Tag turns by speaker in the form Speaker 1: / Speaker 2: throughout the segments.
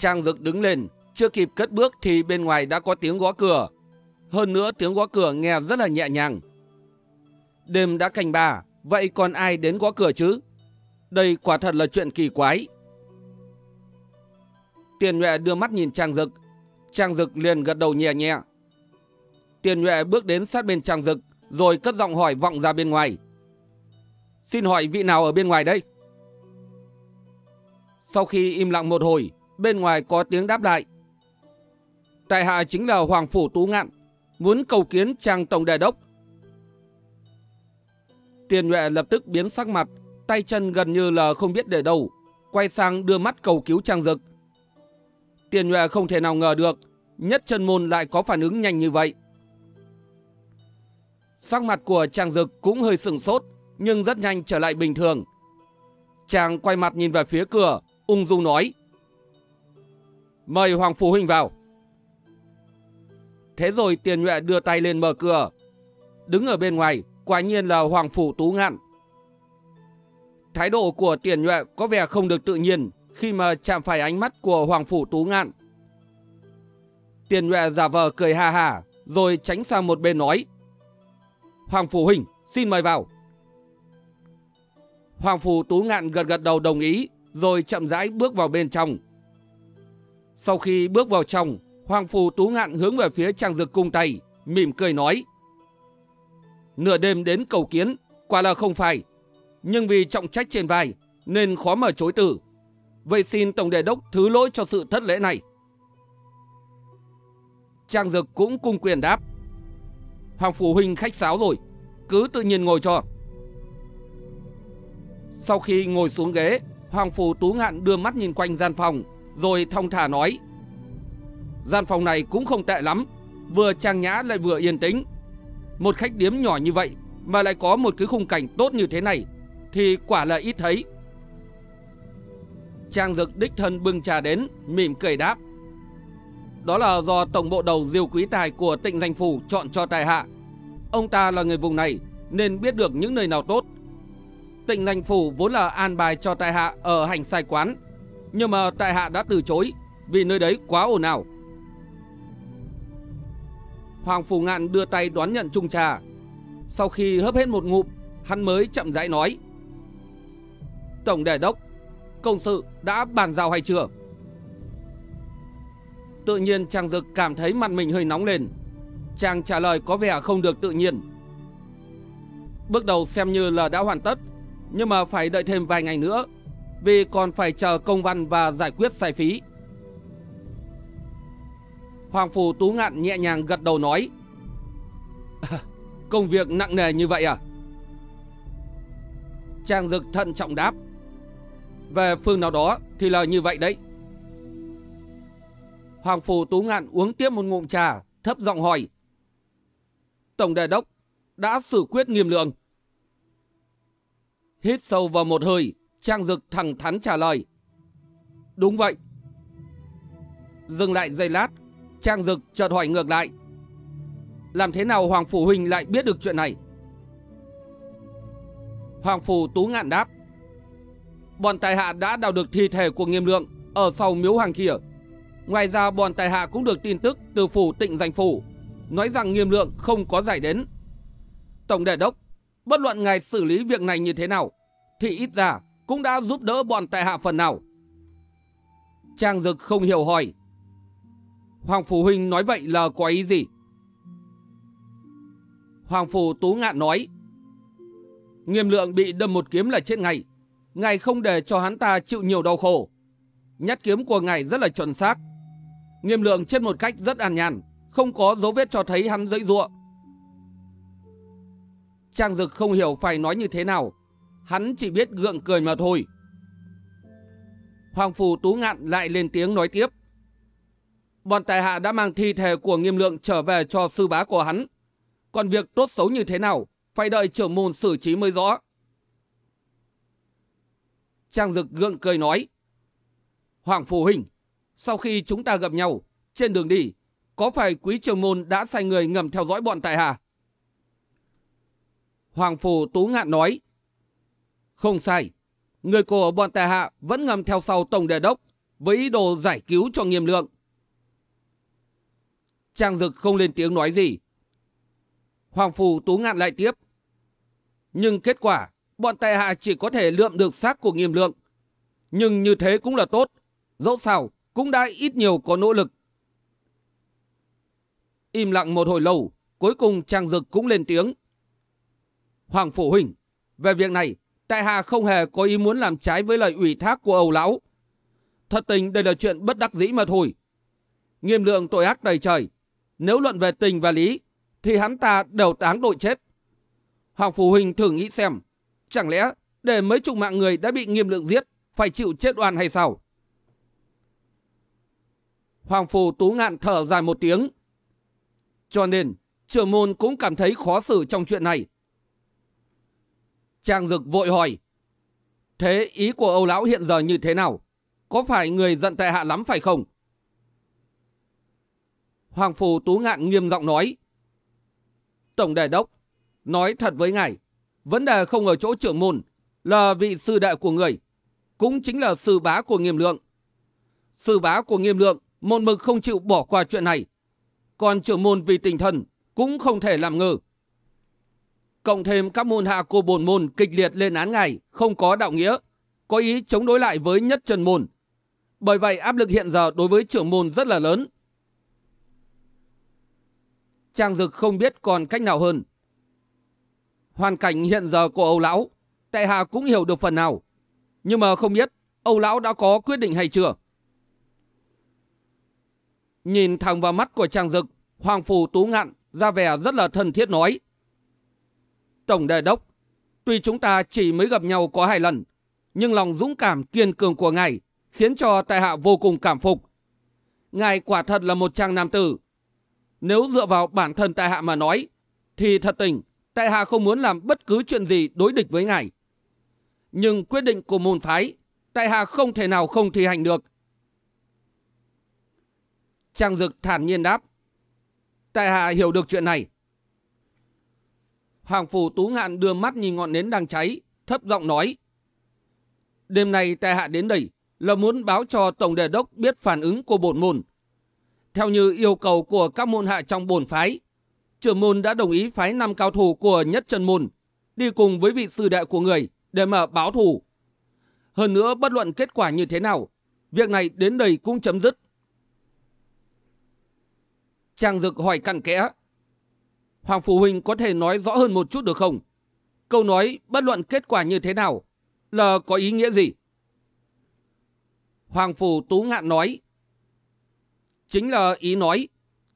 Speaker 1: Trang dực đứng lên, chưa kịp cất bước thì bên ngoài đã có tiếng gõ cửa. Hơn nữa tiếng gõ cửa nghe rất là nhẹ nhàng. Đêm đã canh ba, vậy còn ai đến gõ cửa chứ? Đây quả thật là chuyện kỳ quái. Tiền Nhuệ đưa mắt nhìn Trang Dực. Trang Dực liền gật đầu nhẹ nhẹ. Tiền Nhuệ bước đến sát bên Trang Dực rồi cất giọng hỏi vọng ra bên ngoài. Xin hỏi vị nào ở bên ngoài đây? Sau khi im lặng một hồi, bên ngoài có tiếng đáp lại. Tại hạ chính là Hoàng Phủ Tú Ngạn, muốn cầu kiến trang tổng đề đốc. Tiền nhuệ lập tức biến sắc mặt, tay chân gần như là không biết để đâu, quay sang đưa mắt cầu cứu trang dực. Tiền nhuệ không thể nào ngờ được, nhất chân môn lại có phản ứng nhanh như vậy. Sắc mặt của trang dực cũng hơi sừng sốt, nhưng rất nhanh trở lại bình thường. Chàng quay mặt nhìn về phía cửa, ung dung nói. Mời Hoàng Phụ Huynh vào. Thế rồi tiền nhuệ đưa tay lên mở cửa. Đứng ở bên ngoài, quả nhiên là Hoàng Phủ Tú Ngạn. Thái độ của tiền nhuệ có vẻ không được tự nhiên khi mà chạm phải ánh mắt của Hoàng Phủ Tú Ngạn. Tiền nhuệ giả vờ cười ha hà, rồi tránh sang một bên nói. Hoàng Phủ Huynh, xin mời vào. Hoàng Phủ Tú Ngạn gật gật đầu đồng ý, rồi chậm rãi bước vào bên trong. Sau khi bước vào trong, Hoàng Phù Tú Ngạn hướng về phía trang dực cung tay, mỉm cười nói. Nửa đêm đến cầu kiến, quả là không phải. Nhưng vì trọng trách trên vai, nên khó mà chối từ. Vậy xin Tổng Đề Đốc thứ lỗi cho sự thất lễ này. Trang dực cũng cung quyền đáp. Hoàng Phù Huynh khách sáo rồi, cứ tự nhiên ngồi cho. Sau khi ngồi xuống ghế, Hoàng Phù Tú Ngạn đưa mắt nhìn quanh gian phòng, rồi thong thả nói. Gian phòng này cũng không tệ lắm, vừa trang nhã lại vừa yên tĩnh. Một khách điếm nhỏ như vậy mà lại có một cái khung cảnh tốt như thế này thì quả là ít thấy. Trang Dực đích thân bưng trà đến, mỉm cười đáp. Đó là do tổng bộ đầu diêu quý tài của tịnh danh phủ chọn cho tài hạ. Ông ta là người vùng này nên biết được những nơi nào tốt. Tịnh danh phủ vốn là an bài cho tài hạ ở hành sai quán nhưng mà tại hạ đã từ chối Vì nơi đấy quá ồn ào Hoàng phủ Ngạn đưa tay đoán nhận chung trà Sau khi hấp hết một ngụm Hắn mới chậm rãi nói Tổng đề đốc Công sự đã bàn giao hay chưa Tự nhiên chàng dực cảm thấy mặt mình hơi nóng lên Chàng trả lời có vẻ không được tự nhiên Bước đầu xem như là đã hoàn tất Nhưng mà phải đợi thêm vài ngày nữa vì còn phải chờ công văn và giải quyết sai phí. Hoàng Phủ Tú Ngạn nhẹ nhàng gật đầu nói. À, công việc nặng nề như vậy à? Trang Dực thận trọng đáp. Về phương nào đó thì là như vậy đấy. Hoàng Phủ Tú Ngạn uống tiếp một ngụm trà, thấp giọng hỏi. Tổng đề đốc đã xử quyết nghiêm lượng. Hít sâu vào một hơi, Trang Dực thẳng thắn trả lời. Đúng vậy. Dừng lại giây lát, Trang Dực chợt hỏi ngược lại. Làm thế nào Hoàng Phủ Huynh lại biết được chuyện này? Hoàng Phủ Tú Ngạn đáp. Bọn tài hạ đã đào được thi thể của nghiêm lượng ở sau miếu hoàng kia. Ngoài ra bọn tài hạ cũng được tin tức từ phủ tịnh danh phủ. Nói rằng nghiêm lượng không có giải đến. Tổng đại đốc, bất luận ngài xử lý việc này như thế nào, thì ít ra cũng đã giúp đỡ bọn tại hạ phần nào. Trang Dực không hiểu hỏi. Hoàng Phủ Huynh nói vậy là có ý gì? Hoàng Phủ Tú Ngạn nói. Nghiêm lượng bị đâm một kiếm là chết ngay. Ngài không để cho hắn ta chịu nhiều đau khổ. Nhát kiếm của ngài rất là chuẩn xác. Nghiêm lượng chết một cách rất an nhàn. Không có dấu vết cho thấy hắn dẫy ruộng. Trang Dực không hiểu phải nói như thế nào. Hắn chỉ biết gượng cười mà thôi. Hoàng Phủ Tú Ngạn lại lên tiếng nói tiếp. Bọn tài hạ đã mang thi thể của nghiêm lượng trở về cho sư bá của hắn. Còn việc tốt xấu như thế nào, phải đợi trưởng môn xử trí mới rõ. Trang Dực gượng cười nói. Hoàng Phủ Hình, sau khi chúng ta gặp nhau, trên đường đi, có phải quý trưởng môn đã sai người ngầm theo dõi bọn tài hạ? Hoàng Phủ Tú Ngạn nói. Không sai, người của bọn tài hạ vẫn ngầm theo sau Tổng Đề Đốc với ý đồ giải cứu cho nghiêm lượng. Trang Dực không lên tiếng nói gì. Hoàng Phù tú ngạn lại tiếp. Nhưng kết quả, bọn tài hạ chỉ có thể lượm được xác của nghiêm lượng. Nhưng như thế cũng là tốt, dẫu sao cũng đã ít nhiều có nỗ lực. Im lặng một hồi lâu, cuối cùng Trang Dực cũng lên tiếng. Hoàng Phủ Huỳnh, về việc này tại hạ không hề có ý muốn làm trái với lời ủy thác của Âu lão. Thật tình đây là chuyện bất đắc dĩ mà thôi. Nghiêm lượng tội ác đầy trời. Nếu luận về tình và lý, thì hắn ta đều đáng đội chết. Hoàng phụ huynh thử nghĩ xem, chẳng lẽ để mấy chục mạng người đã bị nghiêm lượng giết phải chịu chết oan hay sao? Hoàng phù tú ngạn thở dài một tiếng. Cho nên, trưởng môn cũng cảm thấy khó xử trong chuyện này. Trang Dực vội hỏi. Thế ý của Âu Lão hiện giờ như thế nào? Có phải người giận tệ hạ lắm phải không? Hoàng Phù Tú Ngạn nghiêm giọng nói. Tổng đề đốc, nói thật với ngài, vấn đề không ở chỗ trưởng môn, là vị sư đệ của người, cũng chính là sư bá của nghiêm lượng. Sư bá của nghiêm lượng một mực không chịu bỏ qua chuyện này, còn trưởng môn vì tình thần cũng không thể làm ngờ cộng thêm các môn hạ cô bồn môn kịch liệt lên án ngài, không có đạo nghĩa, có ý chống đối lại với nhất trần môn. Bởi vậy áp lực hiện giờ đối với trưởng môn rất là lớn. Trang Dực không biết còn cách nào hơn. Hoàn cảnh hiện giờ của Âu Lão, tại hạ cũng hiểu được phần nào. Nhưng mà không biết Âu Lão đã có quyết định hay chưa? Nhìn thẳng vào mắt của Trang Dực, Hoàng Phủ Tú Ngạn ra vẻ rất là thân thiết nói. Tổng đề đốc, tuy chúng ta chỉ mới gặp nhau có hai lần, nhưng lòng dũng cảm kiên cường của ngài khiến cho tại hạ vô cùng cảm phục. Ngài quả thật là một chàng nam tử. Nếu dựa vào bản thân tại hạ mà nói, thì thật tình, tại hạ không muốn làm bất cứ chuyện gì đối địch với ngài. Nhưng quyết định của môn phái, tại hạ không thể nào không thi hành được. Trang Dực thản nhiên đáp. Tại hạ hiểu được chuyện này. Hàng phủ Tú Ngạn đưa mắt nhìn ngọn nến đang cháy, thấp giọng nói. Đêm nay tại hạ đến đây là muốn báo cho Tổng Đề Đốc biết phản ứng của bổn môn. Theo như yêu cầu của các môn hạ trong bổn phái, trưởng môn đã đồng ý phái năm cao thủ của nhất chân môn đi cùng với vị sư đệ của người để mà báo thù. Hơn nữa bất luận kết quả như thế nào, việc này đến đây cũng chấm dứt. Trang Dực hỏi cặn kẽ, Hoàng Phụ Huynh có thể nói rõ hơn một chút được không? Câu nói bất luận kết quả như thế nào là có ý nghĩa gì? Hoàng Phủ Tú Ngạn nói. Chính là ý nói,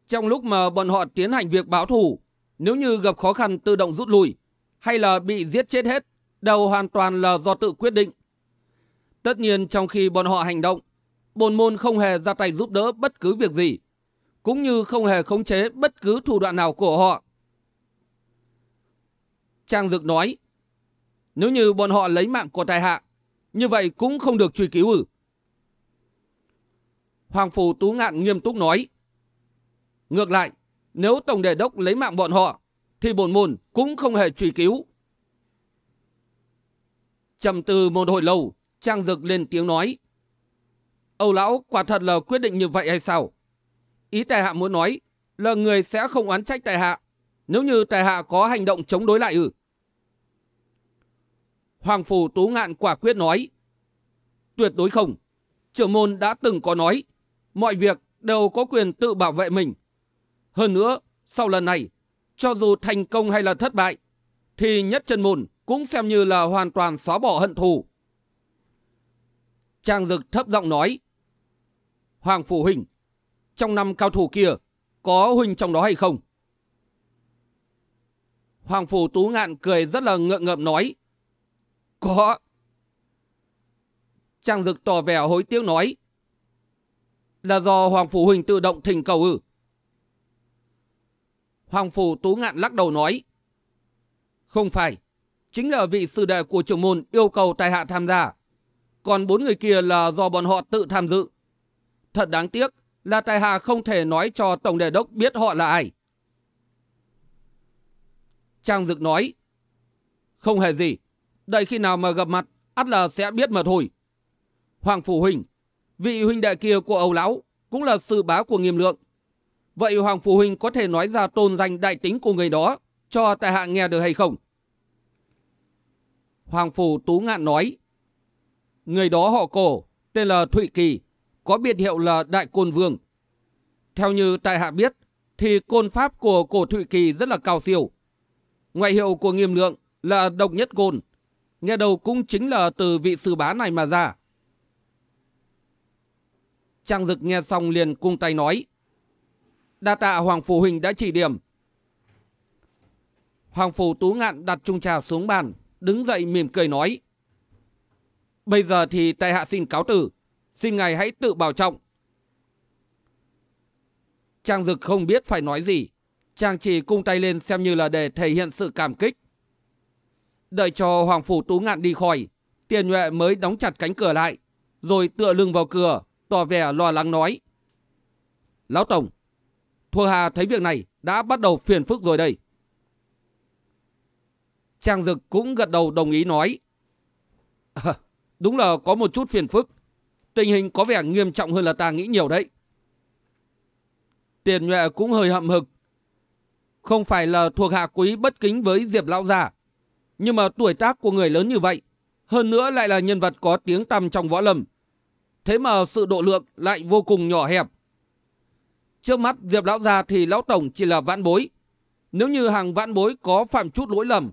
Speaker 1: trong lúc mà bọn họ tiến hành việc báo thù, nếu như gặp khó khăn tự động rút lui, hay là bị giết chết hết, đều hoàn toàn là do tự quyết định. Tất nhiên trong khi bọn họ hành động, bồn môn không hề ra tay giúp đỡ bất cứ việc gì, cũng như không hề khống chế bất cứ thủ đoạn nào của họ. Trang Dực nói. Nếu như bọn họ lấy mạng của tài hạ, như vậy cũng không được truy cứu ư. Hoàng Phủ Tú Ngạn nghiêm túc nói. Ngược lại, nếu Tổng Đề Đốc lấy mạng bọn họ, thì bổn môn cũng không hề truy cứu. Trầm từ một hồi lâu, Trang Dực lên tiếng nói. Âu Lão quả thật là quyết định như vậy hay sao? Ý tài hạ muốn nói là người sẽ không oán trách tài hạ nếu như tài hạ có hành động chống đối lại ư? Hoàng Phủ Tú Ngạn quả quyết nói. Tuyệt đối không. Trưởng môn đã từng có nói. Mọi việc đều có quyền tự bảo vệ mình. Hơn nữa, sau lần này, cho dù thành công hay là thất bại, thì nhất chân môn cũng xem như là hoàn toàn xóa bỏ hận thù. Trang Dực thấp giọng nói. Hoàng Phủ Huỳnh, trong năm cao thủ kia, có Huỳnh trong đó hay không? Hoàng Phủ Tú Ngạn cười rất là ngượng ngợm nói. Có. Trang Dực tỏ vẻ hối tiếc nói. Là do Hoàng Phủ Huỳnh tự động thỉnh cầu ư? Hoàng Phủ Tú Ngạn lắc đầu nói. Không phải. Chính là vị sư đệ của trưởng môn yêu cầu tài hạ tham gia. Còn bốn người kia là do bọn họ tự tham dự. Thật đáng tiếc là tài hạ không thể nói cho Tổng Đề Đốc biết họ là ai. Trang Dực nói. Không hề gì. Đợi khi nào mà gặp mặt, ắt là sẽ biết mà thôi. Hoàng Phủ huỳnh vị huynh đệ kia của Âu Lão cũng là sư bá của nghiêm lượng. Vậy Hoàng Phủ huỳnh có thể nói ra tôn danh đại tính của người đó cho tại hạ nghe được hay không? Hoàng Phủ Tú Ngạn nói. Người đó họ cổ, tên là Thụy Kỳ, có biệt hiệu là Đại Côn Vương. Theo như tại hạ biết, thì côn pháp của cổ Thụy Kỳ rất là cao siêu. Ngoại hiệu của nghiêm lượng là độc nhất côn. Nghe đầu cũng chính là từ vị sư bá này mà ra. Trang Dực nghe xong liền cung tay nói. Đa tạ Hoàng Phủ Huỳnh đã chỉ điểm. Hoàng Phủ Tú Ngạn đặt chung trà xuống bàn, đứng dậy mỉm cười nói. Bây giờ thì tại hạ xin cáo tử, xin ngài hãy tự bảo trọng. Trang Dực không biết phải nói gì, chàng chỉ cung tay lên xem như là để thể hiện sự cảm kích. Đợi cho Hoàng Phủ Tú Ngạn đi khỏi, tiền nhuệ mới đóng chặt cánh cửa lại, rồi tựa lưng vào cửa, tỏ vẻ lo lắng nói. Lão Tổng, Thua Hà thấy việc này đã bắt đầu phiền phức rồi đây. Trang Dực cũng gật đầu đồng ý nói. À, đúng là có một chút phiền phức. Tình hình có vẻ nghiêm trọng hơn là ta nghĩ nhiều đấy. Tiền nhuệ cũng hơi hậm hực không phải là thuộc hạ quý bất kính với Diệp Lão Già. Nhưng mà tuổi tác của người lớn như vậy, hơn nữa lại là nhân vật có tiếng tăm trong võ lâm. Thế mà sự độ lượng lại vô cùng nhỏ hẹp. Trước mắt Diệp Lão Già thì Lão Tổng chỉ là vãn bối. Nếu như hàng vãn bối có phạm chút lỗi lầm,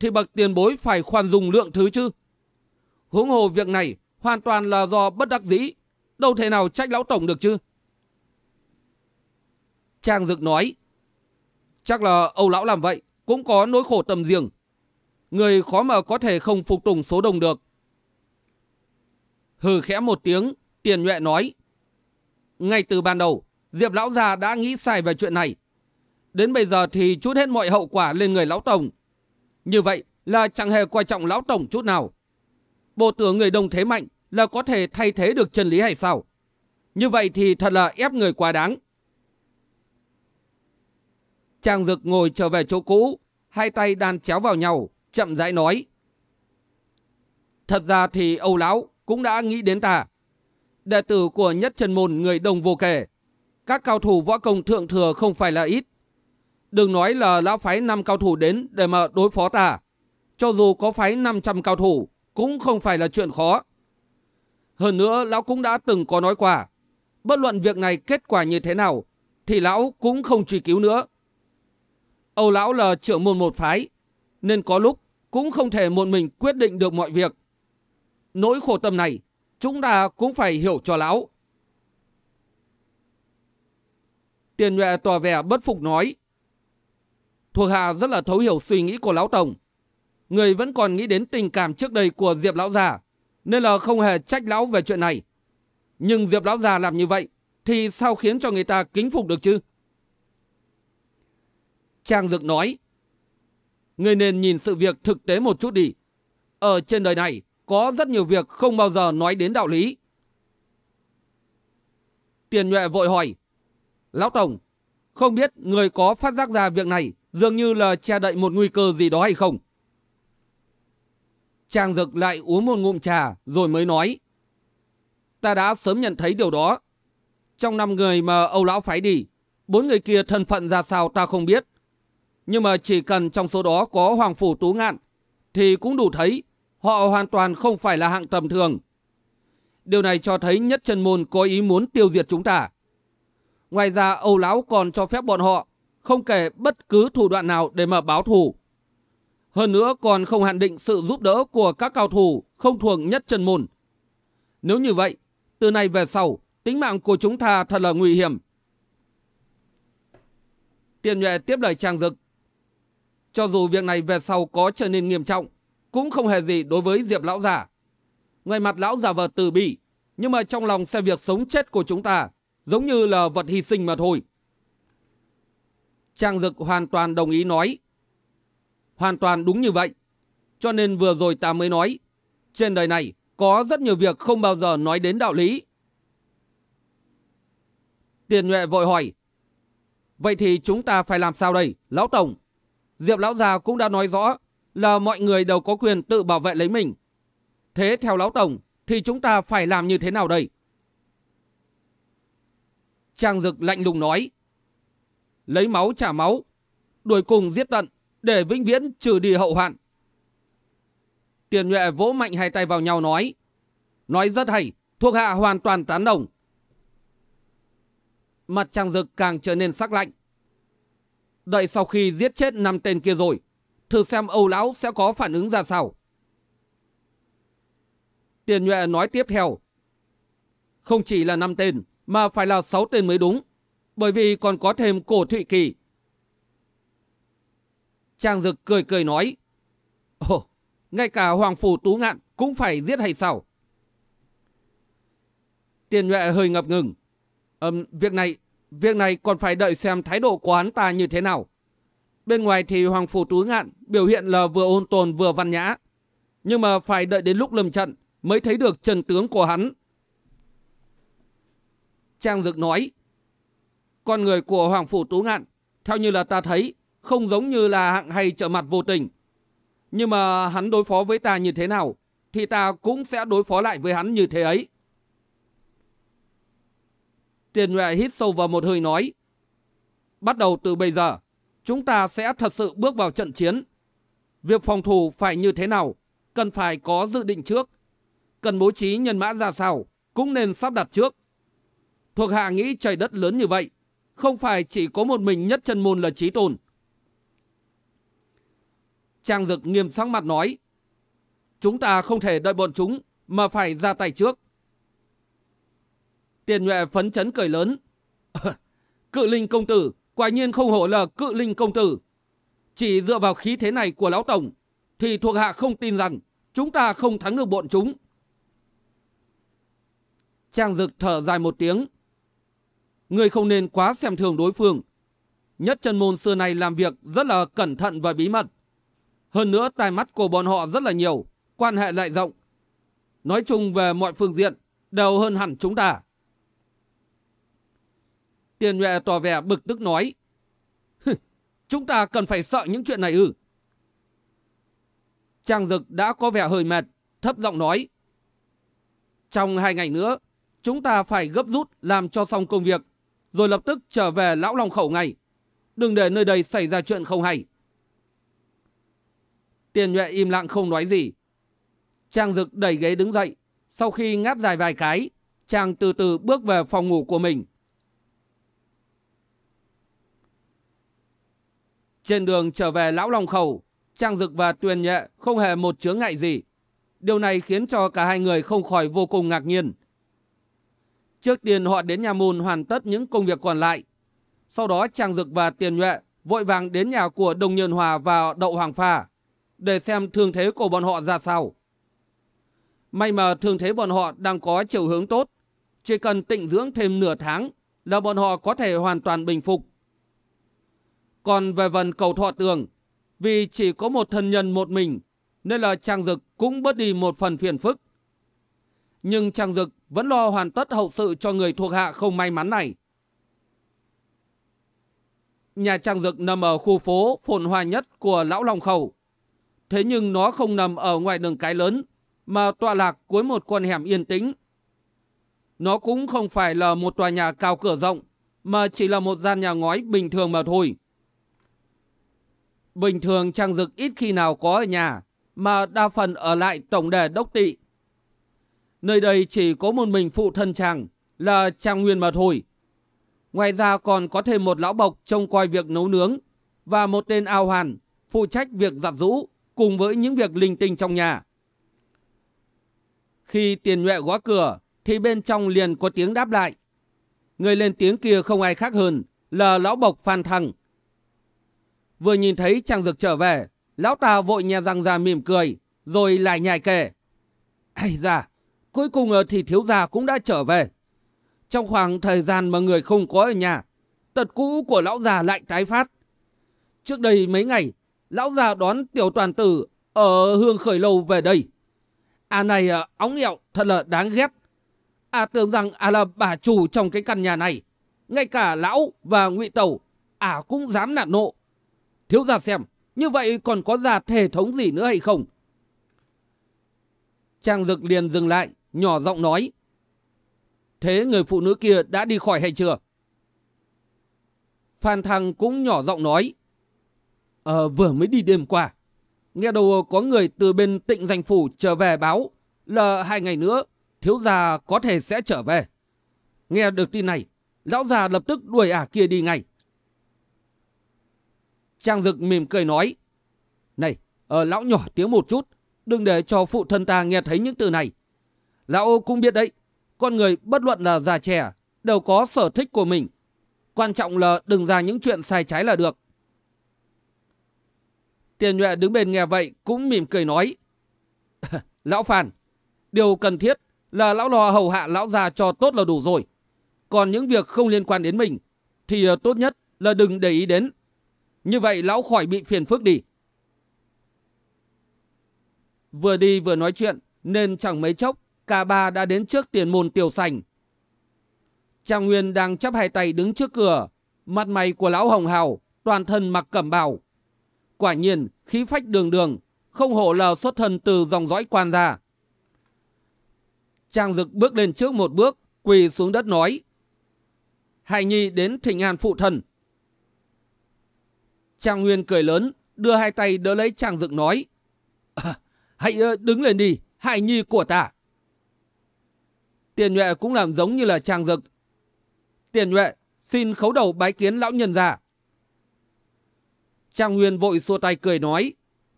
Speaker 1: thì bậc tiền bối phải khoan dùng lượng thứ chứ. Huống hồ việc này hoàn toàn là do bất đắc dĩ, đâu thể nào trách Lão Tổng được chứ. Trang Dực nói, Chắc là Âu Lão làm vậy, cũng có nỗi khổ tầm riêng. Người khó mà có thể không phục tùng số đồng được. Hừ khẽ một tiếng, tiền nhuệ nói. Ngay từ ban đầu, Diệp Lão già đã nghĩ sai về chuyện này. Đến bây giờ thì chút hết mọi hậu quả lên người Lão Tổng. Như vậy là chẳng hề quan trọng Lão Tổng chút nào. Bộ tưởng người đông thế mạnh là có thể thay thế được chân lý hay sao? Như vậy thì thật là ép người quá đáng. Trang Dực ngồi trở về chỗ cũ, hai tay đan chéo vào nhau, chậm rãi nói. Thật ra thì Âu Lão cũng đã nghĩ đến ta. Đệ tử của nhất trần môn người đồng vô kể. Các cao thủ võ công thượng thừa không phải là ít. Đừng nói là lão phái 5 cao thủ đến để mà đối phó ta. Cho dù có phái 500 cao thủ cũng không phải là chuyện khó. Hơn nữa lão cũng đã từng có nói qua. Bất luận việc này kết quả như thế nào thì lão cũng không truy cứu nữa. Âu Lão là trưởng môn một phái, nên có lúc cũng không thể một mình quyết định được mọi việc. Nỗi khổ tâm này, chúng ta cũng phải hiểu cho Lão. Tiền nhuệ tỏ vẻ bất phục nói. Thuộc hạ rất là thấu hiểu suy nghĩ của Lão Tổng. Người vẫn còn nghĩ đến tình cảm trước đây của Diệp Lão già, nên là không hề trách Lão về chuyện này. Nhưng Diệp Lão già làm như vậy, thì sao khiến cho người ta kính phục được chứ? Trang Dực nói. Ngươi nên nhìn sự việc thực tế một chút đi. Ở trên đời này có rất nhiều việc không bao giờ nói đến đạo lý. Tiền nhuệ vội hỏi. Lão Tổng, không biết người có phát giác ra việc này dường như là che đậy một nguy cơ gì đó hay không? Trang Dực lại uống một ngụm trà rồi mới nói. Ta đã sớm nhận thấy điều đó. Trong năm người mà Âu Lão phái đi, bốn người kia thân phận ra sao ta không biết. Nhưng mà chỉ cần trong số đó có Hoàng Phủ Tú Ngạn thì cũng đủ thấy họ hoàn toàn không phải là hạng tầm thường. Điều này cho thấy nhất trần môn có ý muốn tiêu diệt chúng ta. Ngoài ra Âu Lão còn cho phép bọn họ không kể bất cứ thủ đoạn nào để mà báo thù. Hơn nữa còn không hạn định sự giúp đỡ của các cao thủ không thuộc nhất trần môn. Nếu như vậy, từ nay về sau, tính mạng của chúng ta thật là nguy hiểm. Tiền nhuệ tiếp lời trang dực cho dù việc này về sau có trở nên nghiêm trọng, cũng không hề gì đối với Diệp Lão già. Ngoài mặt Lão già vờ từ bi, nhưng mà trong lòng xem việc sống chết của chúng ta giống như là vật hy sinh mà thôi. Trang Dực hoàn toàn đồng ý nói. Hoàn toàn đúng như vậy. Cho nên vừa rồi ta mới nói, trên đời này có rất nhiều việc không bao giờ nói đến đạo lý. Tiền nhuệ vội hỏi, vậy thì chúng ta phải làm sao đây, Lão Tổng? Diệp Lão Già cũng đã nói rõ là mọi người đều có quyền tự bảo vệ lấy mình. Thế theo Lão Tổng thì chúng ta phải làm như thế nào đây? Trang Dực lạnh lùng nói. Lấy máu trả máu, đuổi cùng giết tận để vĩnh viễn trừ đi hậu hoạn. Tiền nhuệ vỗ mạnh hai tay vào nhau nói. Nói rất hay, thuộc hạ hoàn toàn tán đồng. Mặt Trang Dực càng trở nên sắc lạnh. Đợi sau khi giết chết năm tên kia rồi, thử xem Âu Lão sẽ có phản ứng ra sao. Tiền Nhuệ nói tiếp theo. Không chỉ là năm tên, mà phải là sáu tên mới đúng, bởi vì còn có thêm cổ Thụy Kỳ. Trang Dực cười cười nói. Ồ, ngay cả Hoàng Phủ Tú Ngạn cũng phải giết hay sao? Tiền Nhuệ hơi ngập ngừng. Um, việc này Việc này còn phải đợi xem thái độ của hắn ta như thế nào. Bên ngoài thì Hoàng Phủ tú Ngạn biểu hiện là vừa ôn tồn vừa văn nhã. Nhưng mà phải đợi đến lúc lâm trận mới thấy được trần tướng của hắn. Trang Dực nói, con người của Hoàng Phủ Tú Ngạn, theo như là ta thấy, không giống như là hạng hay trợ mặt vô tình. Nhưng mà hắn đối phó với ta như thế nào, thì ta cũng sẽ đối phó lại với hắn như thế ấy. Tiền nhuệ hít sâu vào một hơi nói. Bắt đầu từ bây giờ, chúng ta sẽ thật sự bước vào trận chiến. Việc phòng thủ phải như thế nào, cần phải có dự định trước. Cần bố trí nhân mã ra sao, cũng nên sắp đặt trước. Thuộc hạ nghĩ trời đất lớn như vậy, không phải chỉ có một mình nhất chân môn là trí tồn. Trang Dực nghiêm sắc mặt nói, chúng ta không thể đợi bọn chúng mà phải ra tay trước. Tiền nhuệ phấn chấn cười lớn. cự linh công tử, quả nhiên không hổ là cự linh công tử. Chỉ dựa vào khí thế này của lão tổng, thì thuộc hạ không tin rằng chúng ta không thắng được bọn chúng. Trang Dực thở dài một tiếng. Người không nên quá xem thường đối phương. Nhất chân môn xưa này làm việc rất là cẩn thận và bí mật. Hơn nữa tai mắt của bọn họ rất là nhiều, quan hệ lại rộng. Nói chung về mọi phương diện, đều hơn hẳn chúng ta. Tiền nhuệ tỏ vẻ bực tức nói. Chúng ta cần phải sợ những chuyện này ư. Trang Dực đã có vẻ hơi mệt, thấp giọng nói. Trong hai ngày nữa, chúng ta phải gấp rút làm cho xong công việc, rồi lập tức trở về lão Long khẩu ngay. Đừng để nơi đây xảy ra chuyện không hay. Tiền nhuệ im lặng không nói gì. Trang Dực đẩy ghế đứng dậy. Sau khi ngáp dài vài cái, chàng từ từ bước về phòng ngủ của mình. Trên đường trở về Lão Long Khẩu, Trang Dực và Tuyền Nhẹ không hề một chướng ngại gì. Điều này khiến cho cả hai người không khỏi vô cùng ngạc nhiên. Trước tiên họ đến nhà mùn hoàn tất những công việc còn lại. Sau đó Trang Dực và Tiền Nhẹ vội vàng đến nhà của Đồng Nhân Hòa và Đậu Hoàng phà để xem thương thế của bọn họ ra sao. May mà thương thế bọn họ đang có chiều hướng tốt. Chỉ cần tịnh dưỡng thêm nửa tháng là bọn họ có thể hoàn toàn bình phục. Còn về vần cầu thọ tường, vì chỉ có một thân nhân một mình, nên là Trang Dực cũng bớt đi một phần phiền phức. Nhưng Trang Dực vẫn lo hoàn tất hậu sự cho người thuộc hạ không may mắn này. Nhà Trang Dực nằm ở khu phố phồn hoa nhất của Lão Long Khẩu. Thế nhưng nó không nằm ở ngoài đường cái lớn, mà tọa lạc cuối một con hẻm yên tĩnh. Nó cũng không phải là một tòa nhà cao cửa rộng, mà chỉ là một gian nhà ngói bình thường mà thôi. Bình thường Trang Dực ít khi nào có ở nhà, mà đa phần ở lại tổng đề đốc tị. Nơi đây chỉ có một mình phụ thân Trang, là Trang Nguyên mà thôi. Ngoài ra còn có thêm một lão bộc trông coi việc nấu nướng và một tên ao hàn phụ trách việc giặt rũ cùng với những việc linh tinh trong nhà. Khi tiền nhuệ gõ cửa thì bên trong liền có tiếng đáp lại. Người lên tiếng kia không ai khác hơn là lão bộc Phan Thăng. Vừa nhìn thấy chàng dược trở về, lão ta vội nhe răng ra mỉm cười, rồi lại nhài kể. Ây da, cuối cùng ờ, thì thiếu gia cũng đã trở về. Trong khoảng thời gian mà người không có ở nhà, tật cũ của lão già lại tái phát. Trước đây mấy ngày, lão già đón tiểu toàn tử ở hương khởi lâu về đây. À này, ống ờ, ẹo thật là đáng ghét. À tưởng rằng à là bà chủ trong cái căn nhà này. Ngay cả lão và ngụy tẩu, à cũng dám nạt nộ. Thiếu gia xem, như vậy còn có giả thể thống gì nữa hay không? Trang Dực liền dừng lại, nhỏ giọng nói. Thế người phụ nữ kia đã đi khỏi hay chưa? Phan Thăng cũng nhỏ giọng nói. Ờ, vừa mới đi đêm qua. Nghe đầu có người từ bên tịnh danh phủ trở về báo là hai ngày nữa thiếu gia có thể sẽ trở về. Nghe được tin này, lão già lập tức đuổi ả kia đi ngay. Trang Dực mỉm cười nói. Này, ở ờ, lão nhỏ tiếng một chút, đừng để cho phụ thân ta nghe thấy những từ này. Lão cũng biết đấy, con người bất luận là già trẻ, đều có sở thích của mình. Quan trọng là đừng ra những chuyện sai trái là được. Tiền nhuệ đứng bên nghe vậy cũng mỉm cười nói. lão Phan, điều cần thiết là lão lò hầu hạ lão già cho tốt là đủ rồi. Còn những việc không liên quan đến mình thì ờ, tốt nhất là đừng để ý đến. Như vậy lão khỏi bị phiền phức đi. Vừa đi vừa nói chuyện nên chẳng mấy chốc cả ba đã đến trước tiền môn tiểu sành. Trang Nguyên đang chấp hai tay đứng trước cửa. Mặt mày của lão hồng hào, toàn thân mặc cẩm bào. Quả nhiên khí phách đường đường, không hổ là xuất thân từ dòng dõi quan gia. Trang Dực bước lên trước một bước, quỳ xuống đất nói. Hải Nhi đến thỉnh an phụ thần. Trang Nguyên cười lớn, đưa hai tay đỡ lấy chàng dực nói. Ờ, hãy ờ, đứng lên đi, hại nhi của ta. Tiền nhuệ cũng làm giống như là chàng dực. Tiền nhuệ, xin khấu đầu bái kiến lão nhân ra. Trang Nguyên vội xua tay cười nói,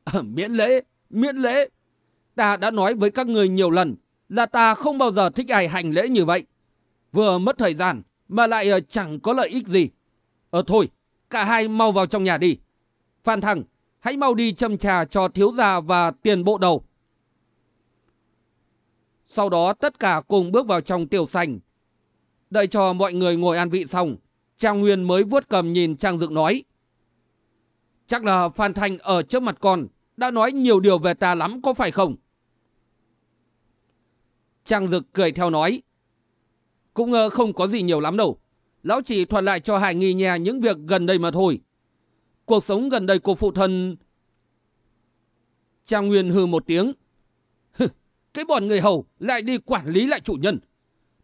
Speaker 1: ờ, miễn lễ, miễn lễ. Ta đã nói với các người nhiều lần là ta không bao giờ thích ai hành lễ như vậy. Vừa mất thời gian mà lại chẳng có lợi ích gì. Ờ thôi, Cả hai mau vào trong nhà đi. Phan Thăng, hãy mau đi châm trà cho thiếu gia và tiền bộ đầu. Sau đó tất cả cùng bước vào trong tiểu sành. Đợi cho mọi người ngồi an vị xong, Trang Nguyên mới vuốt cầm nhìn Trang Dựng nói. Chắc là Phan Thanh ở trước mặt con đã nói nhiều điều về ta lắm có phải không? Trang Dực cười theo nói. Cũng ờ, không có gì nhiều lắm đâu. Lão chỉ thuật lại cho Hải nghi nhà những việc gần đây mà thôi. Cuộc sống gần đây của phụ thân... Trang Nguyên hư một tiếng. cái bọn người hầu lại đi quản lý lại chủ nhân.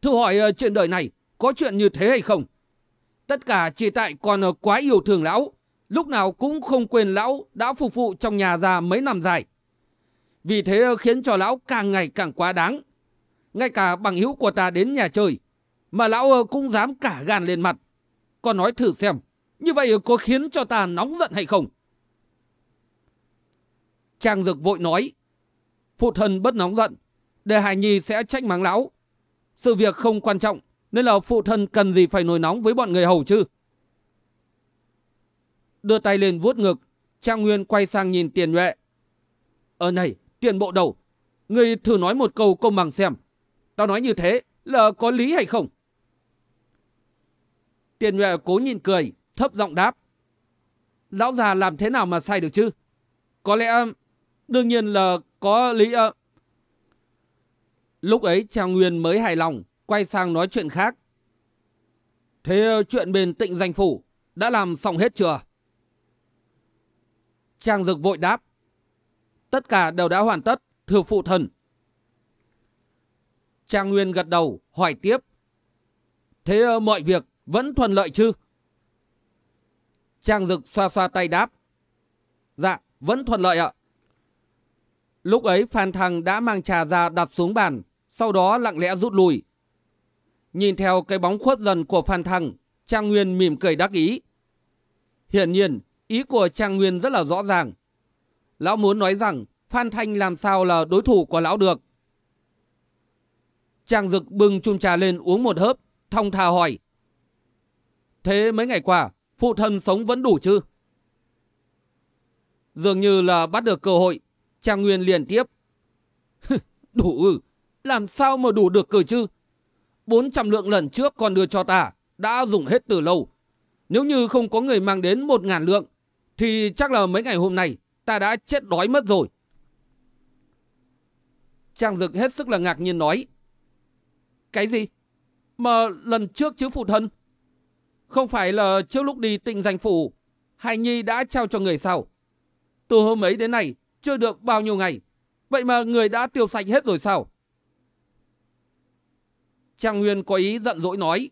Speaker 1: Thử hỏi chuyện ờ, đời này có chuyện như thế hay không? Tất cả chỉ tại còn ờ, quá yêu thương lão. Lúc nào cũng không quên lão đã phục vụ trong nhà già mấy năm dài. Vì thế khiến cho lão càng ngày càng quá đáng. Ngay cả bằng hữu của ta đến nhà chơi mà lão ờ, cũng dám cả gan lên mặt. Con nói thử xem, như vậy có khiến cho ta nóng giận hay không? Trang Dực vội nói, phụ thân bất nóng giận, để Hải Nhi sẽ trách mắng lão. Sự việc không quan trọng, nên là phụ thân cần gì phải nổi nóng với bọn người hầu chứ? Đưa tay lên vuốt ngực, Trang Nguyên quay sang nhìn tiền nhuệ. Ờ này, tiền bộ đầu, người thử nói một câu công bằng xem. Tao nói như thế là có lý hay không? Tiền nhuệ cố nhìn cười, thấp giọng đáp. Lão già làm thế nào mà sai được chứ? Có lẽ đương nhiên là có lý... Ờ. Lúc ấy Trang Nguyên mới hài lòng, quay sang nói chuyện khác. Thế ờ, chuyện bên tịnh danh phủ đã làm xong hết chưa? Trang Dực vội đáp. Tất cả đều đã hoàn tất, thưa phụ thần. Trang Nguyên gật đầu, hỏi tiếp. Thế ờ, mọi việc vẫn thuận lợi chứ? Trang Dực xoa xoa tay đáp. Dạ, vẫn thuận lợi ạ. Lúc ấy Phan Thăng đã mang trà ra đặt xuống bàn, sau đó lặng lẽ rút lui. Nhìn theo cái bóng khuất dần của Phan Thăng, Trang Nguyên mỉm cười đắc ý. Hiển nhiên, ý của Trang Nguyên rất là rõ ràng. Lão muốn nói rằng Phan Thanh làm sao là đối thủ của lão được. Trang Dực bưng chung trà lên uống một hớp, thong thà hỏi. Thế mấy ngày qua, phụ thân sống vẫn đủ chứ? Dường như là bắt được cơ hội, Trang Nguyên liền tiếp. đủ ư, làm sao mà đủ được cơ chứ? 400 lượng lần trước còn đưa cho ta, đã dùng hết từ lâu. Nếu như không có người mang đến 1.000 lượng, thì chắc là mấy ngày hôm nay ta đã chết đói mất rồi. Trang Dực hết sức là ngạc nhiên nói. Cái gì? Mà lần trước chứ phụ thân... Không phải là trước lúc đi tịnh danh phủ, Hải Nhi đã trao cho người sao? Từ hôm ấy đến nay, chưa được bao nhiêu ngày. Vậy mà người đã tiêu sạch hết rồi sao? Trang Nguyên có ý giận dỗi nói.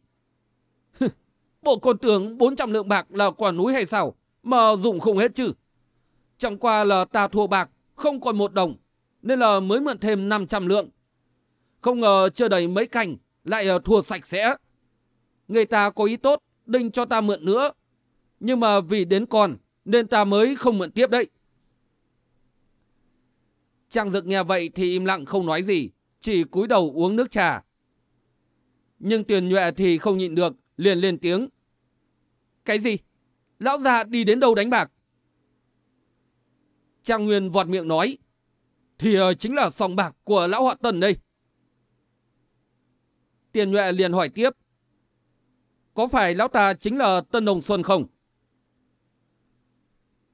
Speaker 1: Bộ con tưởng 400 lượng bạc là quả núi hay sao? Mà dùng không hết chứ. Chẳng qua là ta thua bạc, không còn một đồng. Nên là mới mượn thêm 500 lượng. Không ngờ chưa đầy mấy cành, lại ờ, thua sạch sẽ. Người ta có ý tốt, Đinh cho ta mượn nữa. Nhưng mà vì đến còn nên ta mới không mượn tiếp đấy. Trang Dực nghe vậy thì im lặng không nói gì, chỉ cúi đầu uống nước trà. Nhưng Tuyền Nhuệ thì không nhịn được, liền lên tiếng. Cái gì? Lão già đi đến đâu đánh bạc? Trang Nguyên vọt miệng nói. Thì ờ, chính là sòng bạc của lão họ Tần đây. Tiền Nhuệ liền hỏi tiếp có phải lão ta chính là Tân Đồng Xuân không?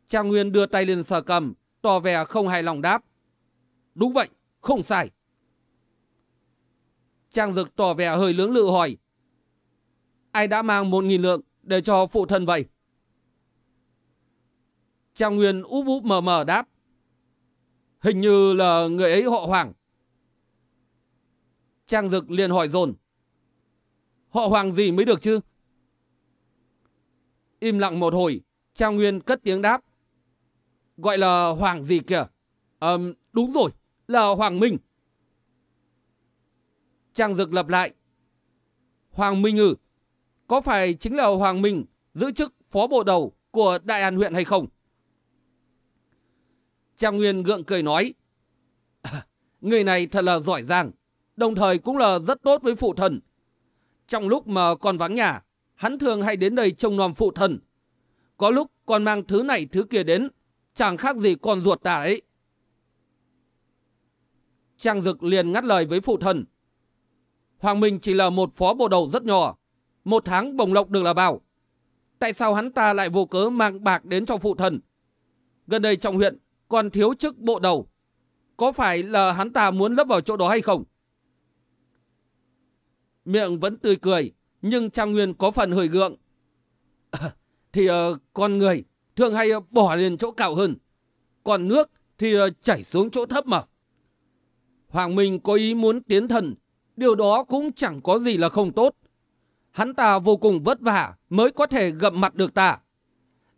Speaker 1: Trang Nguyên đưa tay lên sờ cầm, tỏ vẻ không hài lòng đáp. Đúng vậy, không sai. Trang Dực tỏ vẻ hơi lưỡng lự hỏi. Ai đã mang một nghìn lượng để cho phụ thân vậy? Trang Nguyên úp úp mờ mờ đáp. Hình như là người ấy họ Hoàng. Trang Dực liền hỏi dồn. Họ Hoàng gì mới được chứ? Im lặng một hồi, Trang Nguyên cất tiếng đáp. Gọi là Hoàng gì kìa? À, đúng rồi, là Hoàng Minh. Trang Dực lập lại. Hoàng Minh ư? có phải chính là Hoàng Minh giữ chức phó bộ đầu của Đại An huyện hay không? Trang Nguyên gượng cười nói. người này thật là giỏi giang, đồng thời cũng là rất tốt với phụ thần. Trong lúc mà còn vắng nhà, hắn thường hay đến đây trông nom phụ thân. Có lúc còn mang thứ này thứ kia đến, chẳng khác gì con ruột tả ấy. Trang Dực liền ngắt lời với phụ thân. Hoàng Minh chỉ là một phó bộ đầu rất nhỏ, một tháng bồng lộc được là bao. Tại sao hắn ta lại vô cớ mang bạc đến cho phụ thân? Gần đây trong huyện còn thiếu chức bộ đầu. Có phải là hắn ta muốn lấp vào chỗ đó hay không? Miệng vẫn tươi cười, nhưng Trang Nguyên có phần hời gượng. thì ờ, con người thường hay ờ, bỏ lên chỗ cao hơn, còn nước thì ờ, chảy xuống chỗ thấp mà. Hoàng Minh có ý muốn tiến thần, điều đó cũng chẳng có gì là không tốt. Hắn ta vô cùng vất vả mới có thể gặp mặt được ta.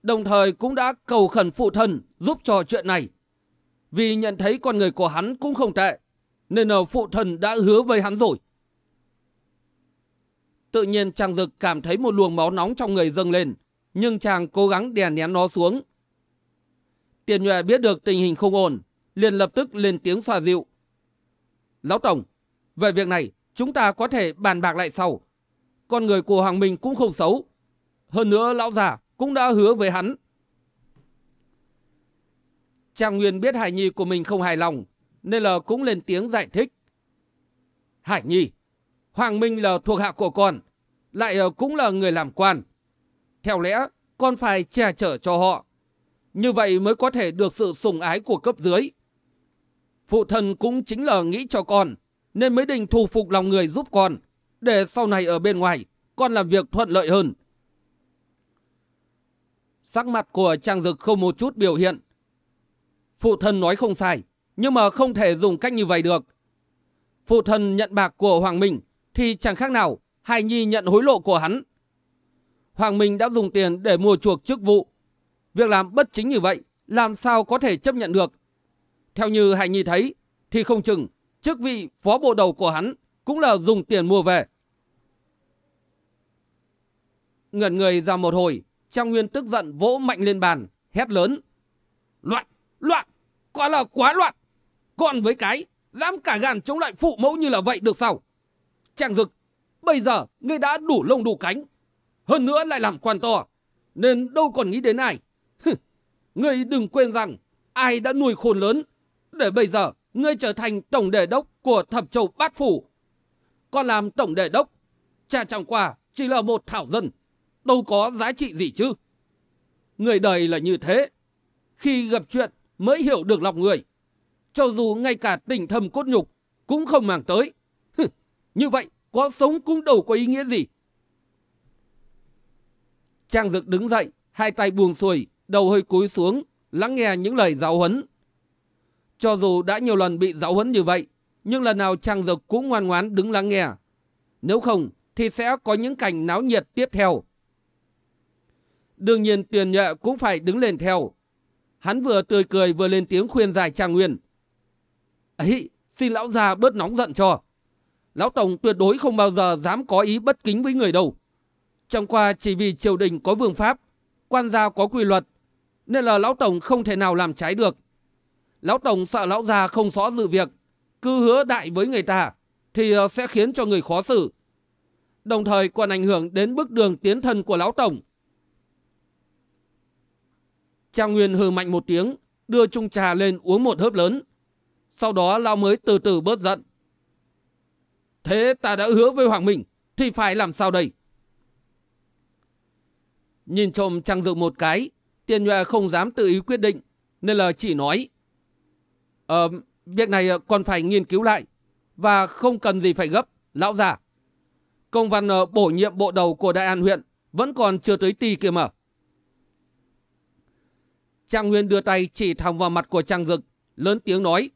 Speaker 1: Đồng thời cũng đã cầu khẩn phụ thần giúp cho chuyện này. Vì nhận thấy con người của hắn cũng không tệ, nên phụ thần đã hứa với hắn rồi. Tự nhiên chàng rực cảm thấy một luồng máu nóng trong người dâng lên, nhưng chàng cố gắng đè nén nó xuống. Tiền nhuệ biết được tình hình không ổn, liền lập tức lên tiếng xoa dịu. Lão Tổng, về việc này chúng ta có thể bàn bạc lại sau. Con người của Hoàng Minh cũng không xấu. Hơn nữa lão già cũng đã hứa với hắn. Trang Nguyên biết Hải Nhi của mình không hài lòng, nên là cũng lên tiếng giải thích. Hải Nhi, Hoàng Minh là thuộc hạ của con, lại ờ, cũng là người làm quan. Theo lẽ, con phải che chở cho họ. Như vậy mới có thể được sự sủng ái của cấp dưới. Phụ thân cũng chính là nghĩ cho con, nên mới định thu phục lòng người giúp con, để sau này ở bên ngoài, con làm việc thuận lợi hơn. Sắc mặt của Trang Dực không một chút biểu hiện. Phụ thân nói không sai, nhưng mà không thể dùng cách như vậy được. Phụ thân nhận bạc của Hoàng Minh thì chẳng khác nào Hải Nhi nhận hối lộ của hắn. Hoàng Minh đã dùng tiền để mua chuộc chức vụ. Việc làm bất chính như vậy làm sao có thể chấp nhận được. Theo như Hải Nhi thấy thì không chừng chức vị phó bộ đầu của hắn cũng là dùng tiền mua về. Ngẩn người ra một hồi, Trang Nguyên tức giận vỗ mạnh lên bàn, hét lớn. Loạn, loạn, quá là quá loạn. Còn với cái, dám cả gàn chống lại phụ mẫu như là vậy được sao? trang Dực, bây giờ ngươi đã đủ lông đủ cánh. Hơn nữa lại làm quan to, nên đâu còn nghĩ đến ai. ngươi đừng quên rằng ai đã nuôi khôn lớn, để bây giờ ngươi trở thành tổng đề đốc của thập châu bát phủ. Còn làm tổng đề đốc, cha trọng qua chỉ là một thảo dân, đâu có giá trị gì chứ. Người đời là như thế, khi gặp chuyện mới hiểu được lòng người. Cho dù ngay cả tình thâm cốt nhục cũng không màng tới. Như vậy, có sống cũng đâu có ý nghĩa gì. Trang Dực đứng dậy, hai tay buông xuôi, đầu hơi cúi xuống, lắng nghe những lời giáo huấn. Cho dù đã nhiều lần bị giáo huấn như vậy, nhưng lần nào Trang Dực cũng ngoan ngoãn đứng lắng nghe. Nếu không, thì sẽ có những cảnh náo nhiệt tiếp theo. Đương nhiên tiền nhẹ cũng phải đứng lên theo. Hắn vừa tươi cười vừa lên tiếng khuyên giải Trang Nguyên. Ấy, xin lão già bớt nóng giận cho. Lão Tổng tuyệt đối không bao giờ dám có ý bất kính với người đâu. Trong qua chỉ vì triều đình có vương pháp, quan gia có quy luật, nên là Lão Tổng không thể nào làm trái được. Lão Tổng sợ Lão già không rõ dự việc, cứ hứa đại với người ta, thì ờ, sẽ khiến cho người khó xử. Đồng thời còn ảnh hưởng đến bước đường tiến thân của Lão Tổng. Trang Nguyên hừ mạnh một tiếng, đưa chung trà lên uống một hớp lớn. Sau đó lão mới từ từ bớt giận. Thế ta đã hứa với Hoàng Minh thì phải làm sao đây? Nhìn trộm trăng dự một cái, tiên nhòe không dám tự ý quyết định, nên là chỉ nói. Ờ, việc này còn phải nghiên cứu lại, và không cần gì phải gấp, lão già. Công văn ờ, bổ nhiệm bộ đầu của Đại An huyện vẫn còn chưa tới tì kia mà. Trang Nguyên đưa tay chỉ thẳng vào mặt của Trang Dực, lớn tiếng nói.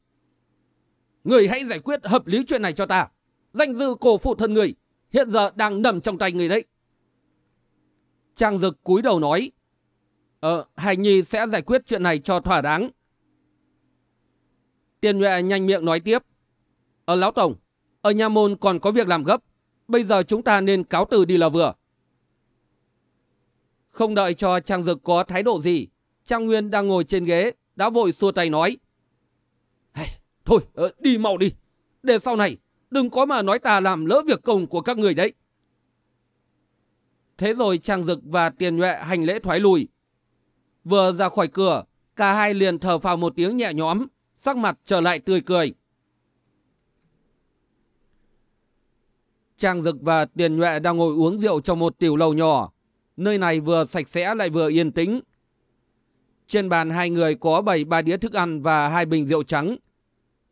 Speaker 1: Người hãy giải quyết hợp lý chuyện này cho ta. Danh dự cổ phụ thân người hiện giờ đang nằm trong tay người đấy. Trang Dực cúi đầu nói. Ờ, Hành Nhi sẽ giải quyết chuyện này cho thỏa đáng. Tiên Nhuệ nhanh miệng nói tiếp. Ở ờ, Lão Tổng, ở nhà môn còn có việc làm gấp. Bây giờ chúng ta nên cáo từ đi là vừa. Không đợi cho Trang Dực có thái độ gì, Trang Nguyên đang ngồi trên ghế, đã vội xua tay nói. thôi, ờ, đi mau đi. Để sau này, Đừng có mà nói ta làm lỡ việc công của các người đấy. Thế rồi Trang Dực và Tiền Nhuệ hành lễ thoái lùi. Vừa ra khỏi cửa, cả hai liền thở phào một tiếng nhẹ nhõm, sắc mặt trở lại tươi cười. Trang Dực và Tiền Nhuệ đang ngồi uống rượu trong một tiểu lầu nhỏ. Nơi này vừa sạch sẽ lại vừa yên tĩnh. Trên bàn hai người có bảy ba đĩa thức ăn và hai bình rượu trắng.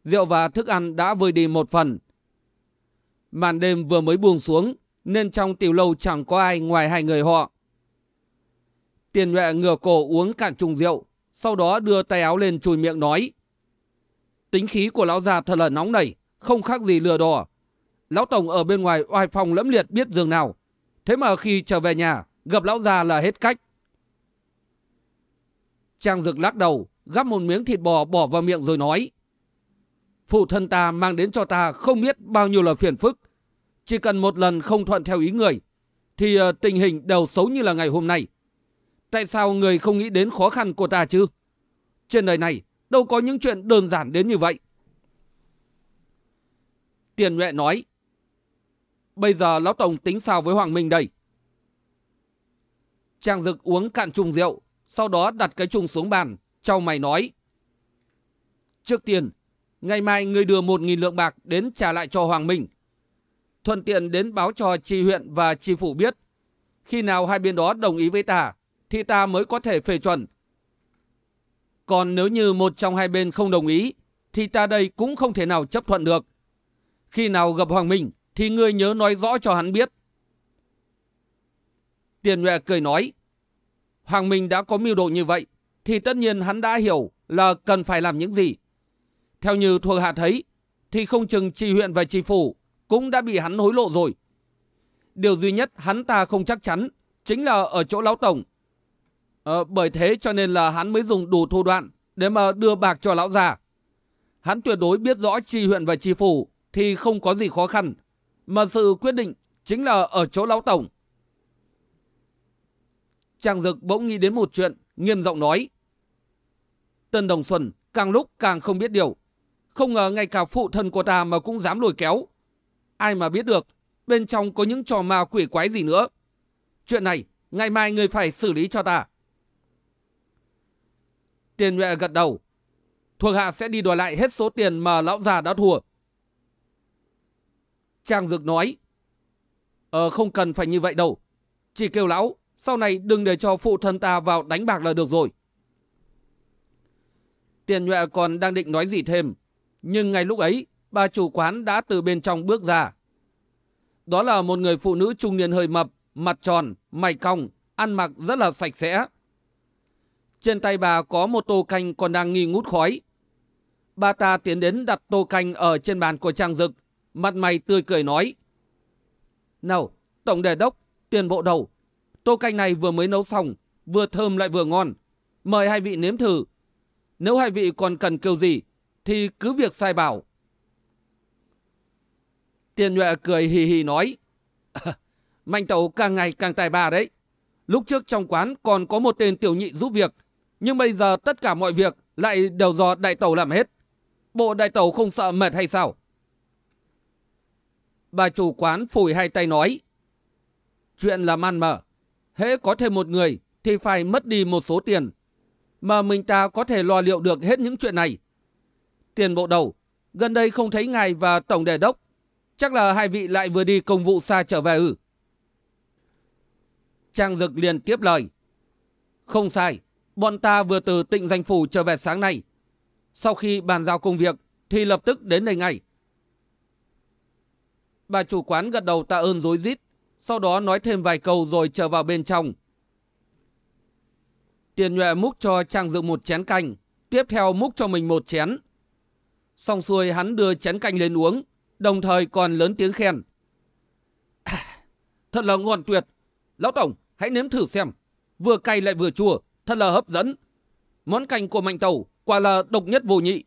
Speaker 1: Rượu và thức ăn đã vơi đi một phần, Màn đêm vừa mới buông xuống nên trong tiểu lâu chẳng có ai ngoài hai người họ. Tiền nhuệ ngửa cổ uống cạn chung rượu, sau đó đưa tay áo lên chùi miệng nói. Tính khí của lão già thật là nóng nảy, không khác gì lừa đỏ. Lão Tổng ở bên ngoài oai phòng lẫm liệt biết giường nào. Thế mà khi trở về nhà, gặp lão già là hết cách. Trang Dực lắc đầu, gắp một miếng thịt bò bỏ vào miệng rồi nói. Phụ thân ta mang đến cho ta không biết bao nhiêu là phiền phức. Chỉ cần một lần không thuận theo ý người, thì ờ, tình hình đều xấu như là ngày hôm nay. Tại sao người không nghĩ đến khó khăn của ta chứ? Trên đời này đâu có những chuyện đơn giản đến như vậy. Tiền Nhuệ nói, bây giờ Lão Tổng tính sao với Hoàng Minh đây? Trang Dực uống cạn chung rượu, sau đó đặt cái chung xuống bàn, trao mày nói. Trước tiên, Ngày mai người đưa 1.000 lượng bạc đến trả lại cho Hoàng Minh. Thuận tiện đến báo cho tri huyện và tri phủ biết. Khi nào hai bên đó đồng ý với ta, thì ta mới có thể phê chuẩn. Còn nếu như một trong hai bên không đồng ý, thì ta đây cũng không thể nào chấp thuận được. Khi nào gặp Hoàng Minh, thì ngươi nhớ nói rõ cho hắn biết. Tiền Nhuệ cười nói, Hoàng Minh đã có mưu độ như vậy, thì tất nhiên hắn đã hiểu là cần phải làm những gì. Theo như thuộc hạ thấy, thì không chừng tri huyện và tri phủ cũng đã bị hắn hối lộ rồi. Điều duy nhất hắn ta không chắc chắn chính là ở chỗ lão tổng. À, bởi thế cho nên là hắn mới dùng đủ thủ đoạn để mà đưa bạc cho lão già. Hắn tuyệt đối biết rõ tri huyện và tri phủ thì không có gì khó khăn, mà sự quyết định chính là ở chỗ lão tổng. Trang Dực bỗng nghĩ đến một chuyện, nghiêm giọng nói. Tân Đồng Xuân càng lúc càng không biết điều, không ngờ ngay cả phụ thân của ta mà cũng dám lôi kéo. Ai mà biết được, bên trong có những trò ma quỷ quái gì nữa. Chuyện này, ngày mai người phải xử lý cho ta. Tiền nhuệ gật đầu. Thuộc hạ sẽ đi đòi lại hết số tiền mà lão già đã thua. Trang Dược nói. Ờ không cần phải như vậy đâu. Chỉ kêu lão, sau này đừng để cho phụ thân ta vào đánh bạc là được rồi. Tiền nhuệ còn đang định nói gì thêm nhưng ngay lúc ấy, bà chủ quán đã từ bên trong bước ra. Đó là một người phụ nữ trung niên hơi mập, mặt tròn, mày cong, ăn mặc rất là sạch sẽ. Trên tay bà có một tô canh còn đang nghi ngút khói. Bà ta tiến đến đặt tô canh ở trên bàn của trang dực, mặt mày tươi cười nói. Nào, Tổng Đề Đốc, tiền bộ đầu, tô canh này vừa mới nấu xong, vừa thơm lại vừa ngon. Mời hai vị nếm thử. Nếu hai vị còn cần kêu gì, thì cứ việc sai bảo. Tiền nhuệ cười hì hì nói. Mạnh tàu càng ngày càng tài ba đấy. Lúc trước trong quán còn có một tên tiểu nhị giúp việc. Nhưng bây giờ tất cả mọi việc lại đều do đại tàu làm hết. Bộ đại tàu không sợ mệt hay sao? Bà chủ quán phủi hai tay nói. Chuyện làm ăn mà. Hễ có thêm một người thì phải mất đi một số tiền. Mà mình ta có thể lo liệu được hết những chuyện này tiền bộ đầu, gần đây không thấy ngài và tổng đề đốc. Chắc là hai vị lại vừa đi công vụ xa trở về ư. Trang Dực liền tiếp lời. Không sai, bọn ta vừa từ tịnh danh phủ trở về sáng nay. Sau khi bàn giao công việc thì lập tức đến đây ngay. Bà chủ quán gật đầu tạ ơn dối rít sau đó nói thêm vài câu rồi trở vào bên trong. Tiền nhuệ múc cho Trang Dực một chén canh, tiếp theo múc cho mình một chén, Xong xuôi hắn đưa chén canh lên uống, đồng thời còn lớn tiếng khen. thật là ngon tuyệt. Lão Tổng, hãy nếm thử xem. Vừa cay lại vừa chua, thật là hấp dẫn. Món canh của Mạnh Tàu quả là độc nhất vô nhị.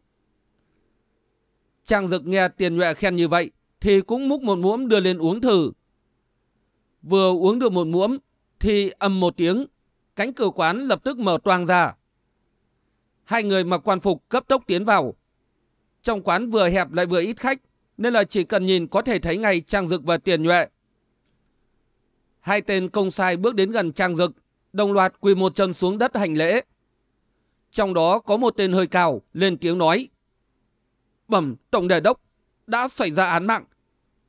Speaker 1: Trang Dực nghe tiền nhuệ khen như vậy thì cũng múc một muỗng đưa lên uống thử. Vừa uống được một muỗng thì ầm một tiếng, cánh cửa quán lập tức mở toang ra. Hai người mặc quan phục cấp tốc tiến vào, trong quán vừa hẹp lại vừa ít khách, nên là chỉ cần nhìn có thể thấy ngay Trang Dực và Tiền Nhuệ. Hai tên công sai bước đến gần Trang Dực, đồng loạt quỳ một chân xuống đất hành lễ. Trong đó có một tên hơi cao, lên tiếng nói. Bẩm Tổng Đề Đốc, đã xảy ra án mạng.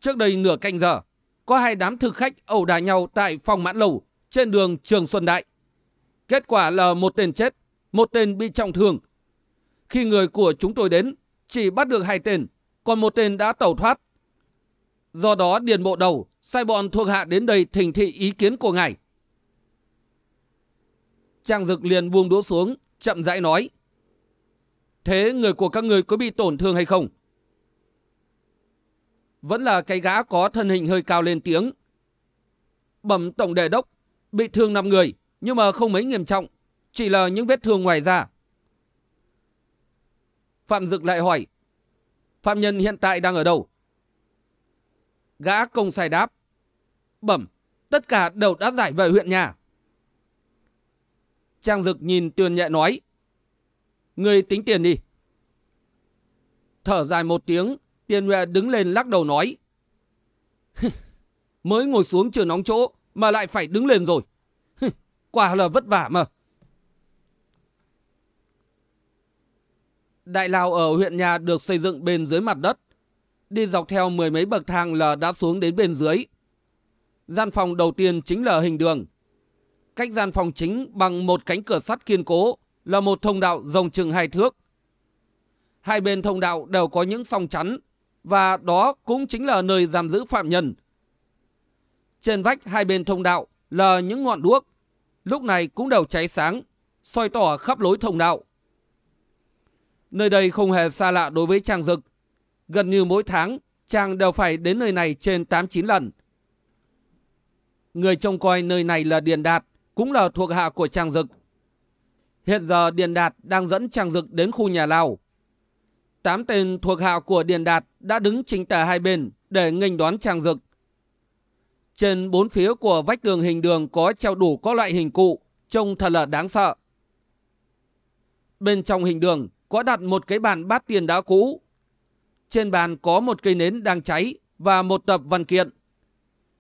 Speaker 1: Trước đây nửa canh giờ, có hai đám thực khách ẩu đả nhau tại phòng mãn lầu trên đường Trường Xuân Đại. Kết quả là một tên chết, một tên bị trọng thương. Khi người của chúng tôi đến, chỉ bắt được hai tên, còn một tên đã tẩu thoát. Do đó điền bộ đầu, sai bọn thuộc hạ đến đây thỉnh thị ý kiến của ngài. Trang Dực liền buông đũa xuống, chậm rãi nói. Thế người của các người có bị tổn thương hay không? Vẫn là cái gã có thân hình hơi cao lên tiếng. Bẩm tổng đề đốc, bị thương 5 người, nhưng mà không mấy nghiêm trọng, chỉ là những vết thương ngoài da. Phạm Dực lại hỏi, phạm nhân hiện tại đang ở đâu? Gã công sai đáp, bẩm, tất cả đều đã giải về huyện nhà. Trang Dực nhìn tuyên nhẹ nói, người tính tiền đi. Thở dài một tiếng, tiền nhẹ đứng lên lắc đầu nói, mới ngồi xuống chưa nóng chỗ mà lại phải đứng lên rồi. Quả là vất vả mà. Đại lào ở huyện nhà được xây dựng bên dưới mặt đất. Đi dọc theo mười mấy bậc thang là đã xuống đến bên dưới. Gian phòng đầu tiên chính là hình đường. Cách gian phòng chính bằng một cánh cửa sắt kiên cố là một thông đạo rộng chừng hai thước. Hai bên thông đạo đều có những song chắn và đó cũng chính là nơi giam giữ phạm nhân. Trên vách hai bên thông đạo là những ngọn đuốc, lúc này cũng đều cháy sáng, soi tỏ khắp lối thông đạo. Nơi đây không hề xa lạ đối với Trang Dực. Gần như mỗi tháng, Trang đều phải đến nơi này trên 8-9 lần. Người trông coi nơi này là Điền Đạt, cũng là thuộc hạ của Trang Dực. Hiện giờ Điền Đạt đang dẫn Trang Dực đến khu nhà Lào. Tám tên thuộc hạ của Điền Đạt đã đứng chính tả hai bên để nghênh đón Trang Dực. Trên bốn phía của vách tường hình đường có treo đủ các loại hình cụ, trông thật là đáng sợ. Bên trong hình đường có đặt một cái bàn bát tiền đá cũ. Trên bàn có một cây nến đang cháy và một tập văn kiện.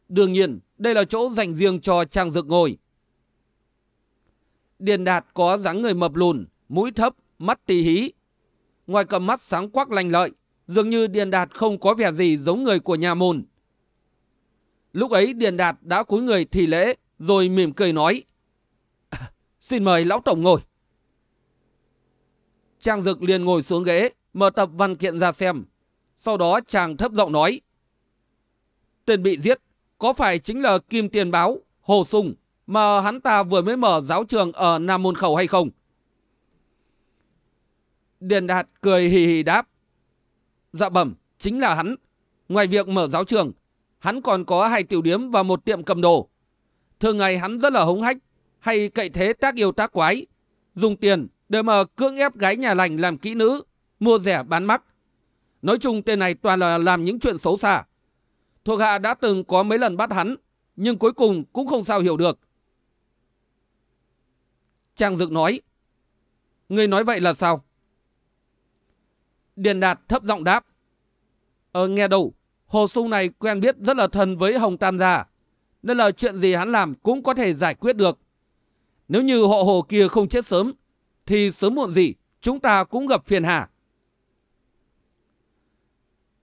Speaker 1: Đương nhiên, đây là chỗ dành riêng cho Trang dược ngồi. Điền Đạt có dáng người mập lùn, mũi thấp, mắt tì hí. Ngoài cầm mắt sáng quắc lành lợi, dường như Điền Đạt không có vẻ gì giống người của nhà môn. Lúc ấy Điền Đạt đã cúi người thì lễ, rồi mỉm cười nói. À, xin mời Lão Tổng ngồi. Trang Dực liền ngồi xuống ghế, mở tập văn kiện ra xem. Sau đó chàng thấp giọng nói. Tên bị giết, có phải chính là Kim Tiền Báo, Hồ Sùng mà hắn ta vừa mới mở giáo trường ở Nam Môn Khẩu hay không? Điền Đạt cười hì hì đáp. Dạ bẩm, chính là hắn. Ngoài việc mở giáo trường, hắn còn có hai tiểu điếm và một tiệm cầm đồ. Thường ngày hắn rất là hống hách, hay cậy thế tác yêu tác quái, dùng tiền để mà cưỡng ép gái nhà lành làm kỹ nữ, mua rẻ bán mắc. Nói chung tên này toàn là làm những chuyện xấu xa. Thuộc hạ đã từng có mấy lần bắt hắn, nhưng cuối cùng cũng không sao hiểu được. Trang Dực nói, Ngươi nói vậy là sao? Điền Đạt thấp giọng đáp, Ờ nghe đâu, Hồ Sung này quen biết rất là thân với Hồng Tam Gia, nên là chuyện gì hắn làm cũng có thể giải quyết được. Nếu như họ hồ kia không chết sớm thì sớm muộn gì chúng ta cũng gặp phiền hà.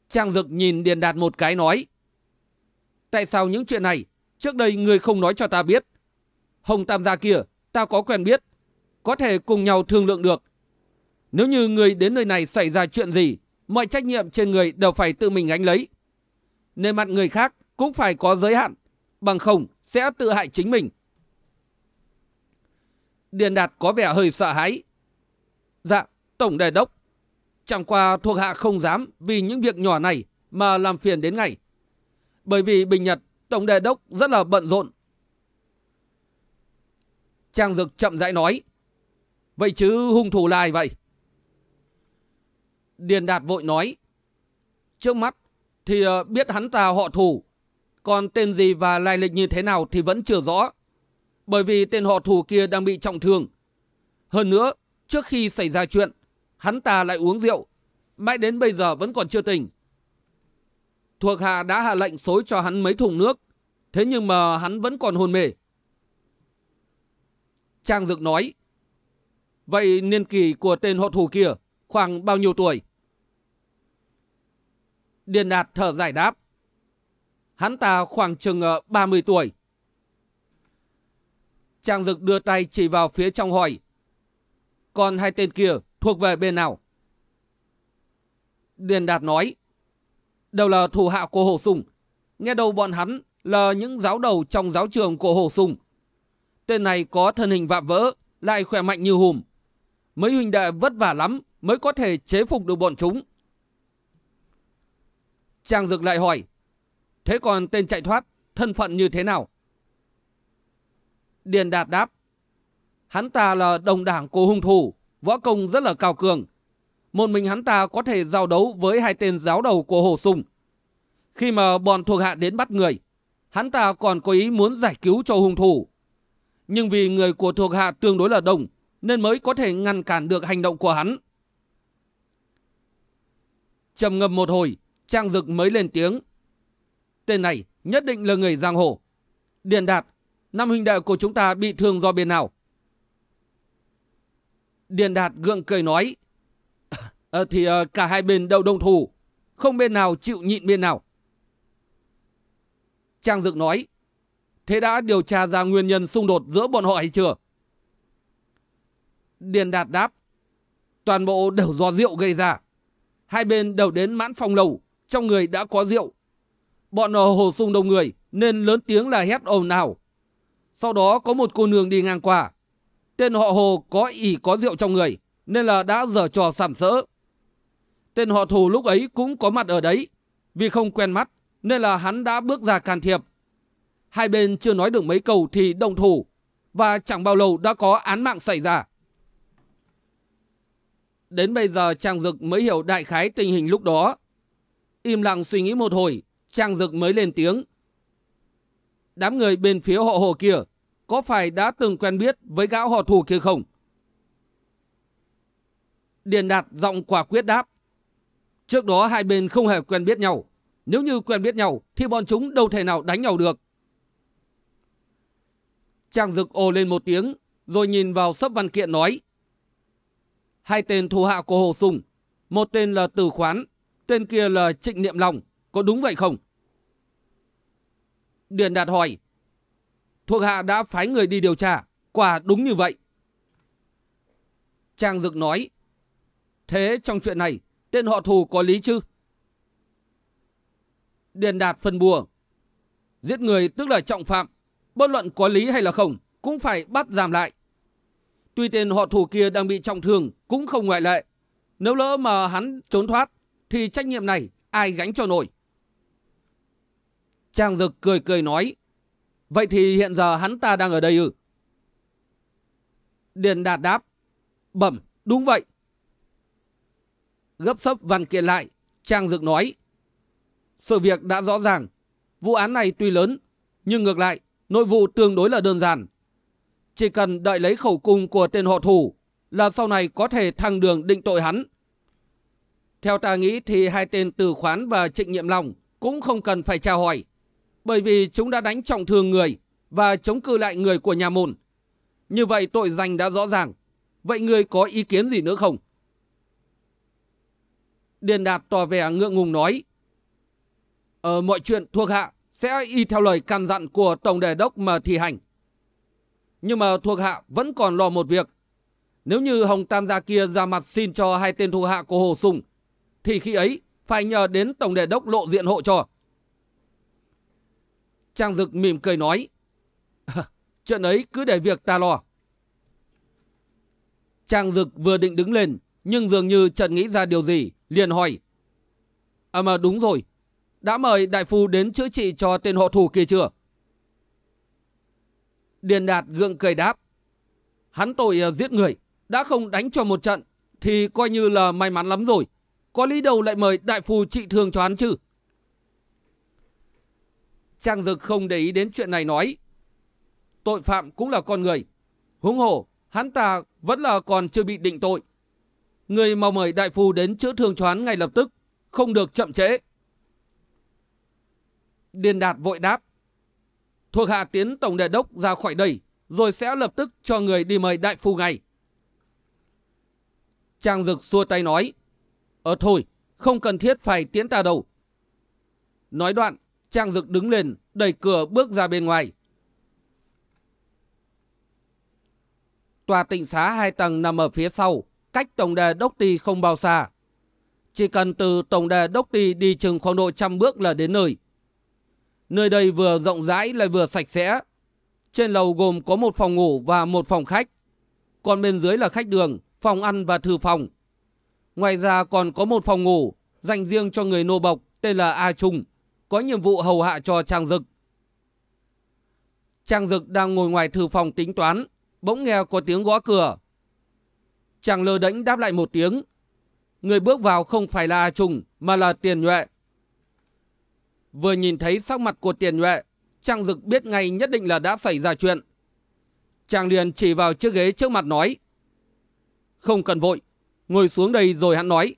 Speaker 1: Trang Dực nhìn Điền Đạt một cái nói. Tại sao những chuyện này trước đây người không nói cho ta biết? Hồng Tam gia kia ta có quen biết, có thể cùng nhau thương lượng được. Nếu như người đến nơi này xảy ra chuyện gì, mọi trách nhiệm trên người đều phải tự mình gánh lấy. Nên mặt người khác cũng phải có giới hạn, bằng không sẽ tự hại chính mình. Điền Đạt có vẻ hơi sợ hãi. Dạ, Tổng Đề Đốc. Chẳng qua thuộc hạ không dám vì những việc nhỏ này mà làm phiền đến ngày. Bởi vì Bình Nhật, Tổng Đề Đốc rất là bận rộn. Trang Dực chậm rãi nói. Vậy chứ hung thủ là ai vậy? Điền Đạt vội nói. Trước mắt thì ờ, biết hắn ta họ thủ. Còn tên gì và lai lịch như thế nào thì vẫn chưa rõ bởi vì tên họ thủ kia đang bị trọng thương. Hơn nữa, trước khi xảy ra chuyện, hắn ta lại uống rượu, mãi đến bây giờ vẫn còn chưa tỉnh. Thuộc hạ đã hạ lệnh xối cho hắn mấy thùng nước, thế nhưng mà hắn vẫn còn hôn mê. Trang Dực nói, vậy niên kỳ của tên họ thủ kia khoảng bao nhiêu tuổi? Điền Đạt thở giải đáp, hắn ta khoảng chừng 30 ờ, tuổi. Trang Dực đưa tay chỉ vào phía trong hỏi. Còn hai tên kia thuộc về bên nào? Điền Đạt nói. Đều là thủ hạ của Hồ Sùng. Nghe đầu bọn hắn là những giáo đầu trong giáo trường của Hồ Sùng. Tên này có thân hình vạm vỡ, lại khỏe mạnh như hùm. Mấy huynh đệ vất vả lắm mới có thể chế phục được bọn chúng. Trang Dực lại hỏi. Thế còn tên chạy thoát, thân phận như thế nào? Điền Đạt đáp. Hắn ta là đồng đảng của hung thủ, võ công rất là cao cường. Một mình hắn ta có thể giao đấu với hai tên giáo đầu của Hồ Sùng. Khi mà bọn thuộc hạ đến bắt người, hắn ta còn có ý muốn giải cứu cho hung thủ. Nhưng vì người của thuộc hạ tương đối là đông, nên mới có thể ngăn cản được hành động của hắn. Trầm ngâm một hồi, Trang Dực mới lên tiếng. Tên này nhất định là người giang hồ. Điền Đạt Năm huynh đệ của chúng ta bị thương do bên nào? Điền Đạt gượng cười nói. À, thì à, cả hai bên đều đồng thủ. Không bên nào chịu nhịn bên nào. Trang Dực nói. Thế đã điều tra ra nguyên nhân xung đột giữa bọn họ hay chưa? Điền Đạt đáp. Toàn bộ đều do rượu gây ra. Hai bên đều đến mãn phòng lầu. Trong người đã có rượu. Bọn hồ sung đông người nên lớn tiếng là hét ồn nào. Sau đó có một cô nương đi ngang qua. Tên họ Hồ có ỉ có rượu trong người nên là đã dở trò sảm sỡ. Tên họ thù lúc ấy cũng có mặt ở đấy. Vì không quen mắt nên là hắn đã bước ra can thiệp. Hai bên chưa nói được mấy câu thì đồng thủ và chẳng bao lâu đã có án mạng xảy ra. Đến bây giờ chàng Dực mới hiểu đại khái tình hình lúc đó. Im lặng suy nghĩ một hồi, chàng Dực mới lên tiếng. Đám người bên phía họ hồ kia có phải đã từng quen biết với gã họ thủ kia không? Điền Đạt giọng quả quyết đáp. Trước đó hai bên không hề quen biết nhau. Nếu như quen biết nhau thì bọn chúng đâu thể nào đánh nhau được. Trang Dực ồ lên một tiếng rồi nhìn vào sấp văn kiện nói. Hai tên thù hạ của Hồ Sùng, một tên là tử Khoán, tên kia là Trịnh Niệm Long, có đúng vậy không? Điền Đạt hỏi, Thuộc hạ đã phái người đi điều tra. Quả đúng như vậy. Trang Dực nói. Thế trong chuyện này, tên họ thù có lý chứ? Điền Đạt phân bùa. Giết người tức là trọng phạm. Bất luận có lý hay là không, cũng phải bắt giảm lại. Tuy tên họ thủ kia đang bị trọng thương cũng không ngoại lệ. Nếu lỡ mà hắn trốn thoát, thì trách nhiệm này ai gánh cho nổi. Trang Dực cười cười nói. Vậy thì hiện giờ hắn ta đang ở đây ư? Điền Đạt đáp. Bẩm, đúng vậy. Gấp sấp văn kiện lại, Trang Dực nói. Sự việc đã rõ ràng. Vụ án này tuy lớn, nhưng ngược lại, nội vụ tương đối là đơn giản. Chỉ cần đợi lấy khẩu cung của tên họ thủ là sau này có thể thăng đường định tội hắn. Theo ta nghĩ thì hai tên Từ Khoán và Trịnh Nhiệm Long cũng không cần phải tra hỏi. Bởi vì chúng đã đánh trọng thương người và chống cự lại người của nhà môn. Như vậy tội danh đã rõ ràng. Vậy người có ý kiến gì nữa không? Điền Đạt tỏ vẻ ngượng ngùng nói. Ở ờ, mọi chuyện thuộc hạ sẽ y theo lời căn dặn của Tổng Đề Đốc mà thi hành. Nhưng mà thuộc hạ vẫn còn lo một việc. Nếu như Hồng Tam gia kia ra mặt xin cho hai tên thuộc hạ của Hồ Sùng, thì khi ấy phải nhờ đến Tổng Đề Đốc lộ diện hộ cho. Trang Dực mỉm cười nói. chuyện ấy cứ để việc ta lo. Trang Dực vừa định đứng lên, nhưng dường như chợt nghĩ ra điều gì, liền hỏi. À mà đúng rồi, đã mời đại phu đến chữa trị cho tên hộ thủ kia chưa? Điền Đạt gượng cười đáp. Hắn tội à, giết người, đã không đánh cho một trận, thì coi như là may mắn lắm rồi. Có lý đầu lại mời đại phu trị thương cho hắn chứ? Trang Dực không để ý đến chuyện này nói. Tội phạm cũng là con người. Huống hồ, hắn ta vẫn là còn chưa bị định tội. Người mau mời đại phu đến chữa thương choán ngay lập tức, không được chậm trễ. Điền Đạt vội đáp. Thuộc hạ tiến tổng đề đốc ra khỏi đây, rồi sẽ lập tức cho người đi mời đại phu ngay. Trang Dực xua tay nói. Ờ thôi, không cần thiết phải tiến ta đâu. Nói đoạn, Trang Dực đứng lên, đẩy cửa bước ra bên ngoài. Tòa tịnh xá hai tầng nằm ở phía sau, cách tổng đài Đốc Ti không bao xa. Chỉ cần từ tổng đài Đốc Ti đi chừng khoảng độ trăm bước là đến nơi. Nơi đây vừa rộng rãi lại vừa sạch sẽ. Trên lầu gồm có một phòng ngủ và một phòng khách. Còn bên dưới là khách đường, phòng ăn và thư phòng. Ngoài ra còn có một phòng ngủ dành riêng cho người nô bộc tên là A Trung có nhiệm vụ hầu hạ cho Trang Dực. Trang Dực đang ngồi ngoài thư phòng tính toán, bỗng nghe có tiếng gõ cửa. Chàng lơ đánh đáp lại một tiếng. Người bước vào không phải là Trùng mà là Tiền Nhuệ. Vừa nhìn thấy sắc mặt của Tiền Nhuệ, Trang Dực biết ngay nhất định là đã xảy ra chuyện. Chàng liền chỉ vào chiếc ghế trước mặt nói. Không cần vội, ngồi xuống đây rồi hắn nói.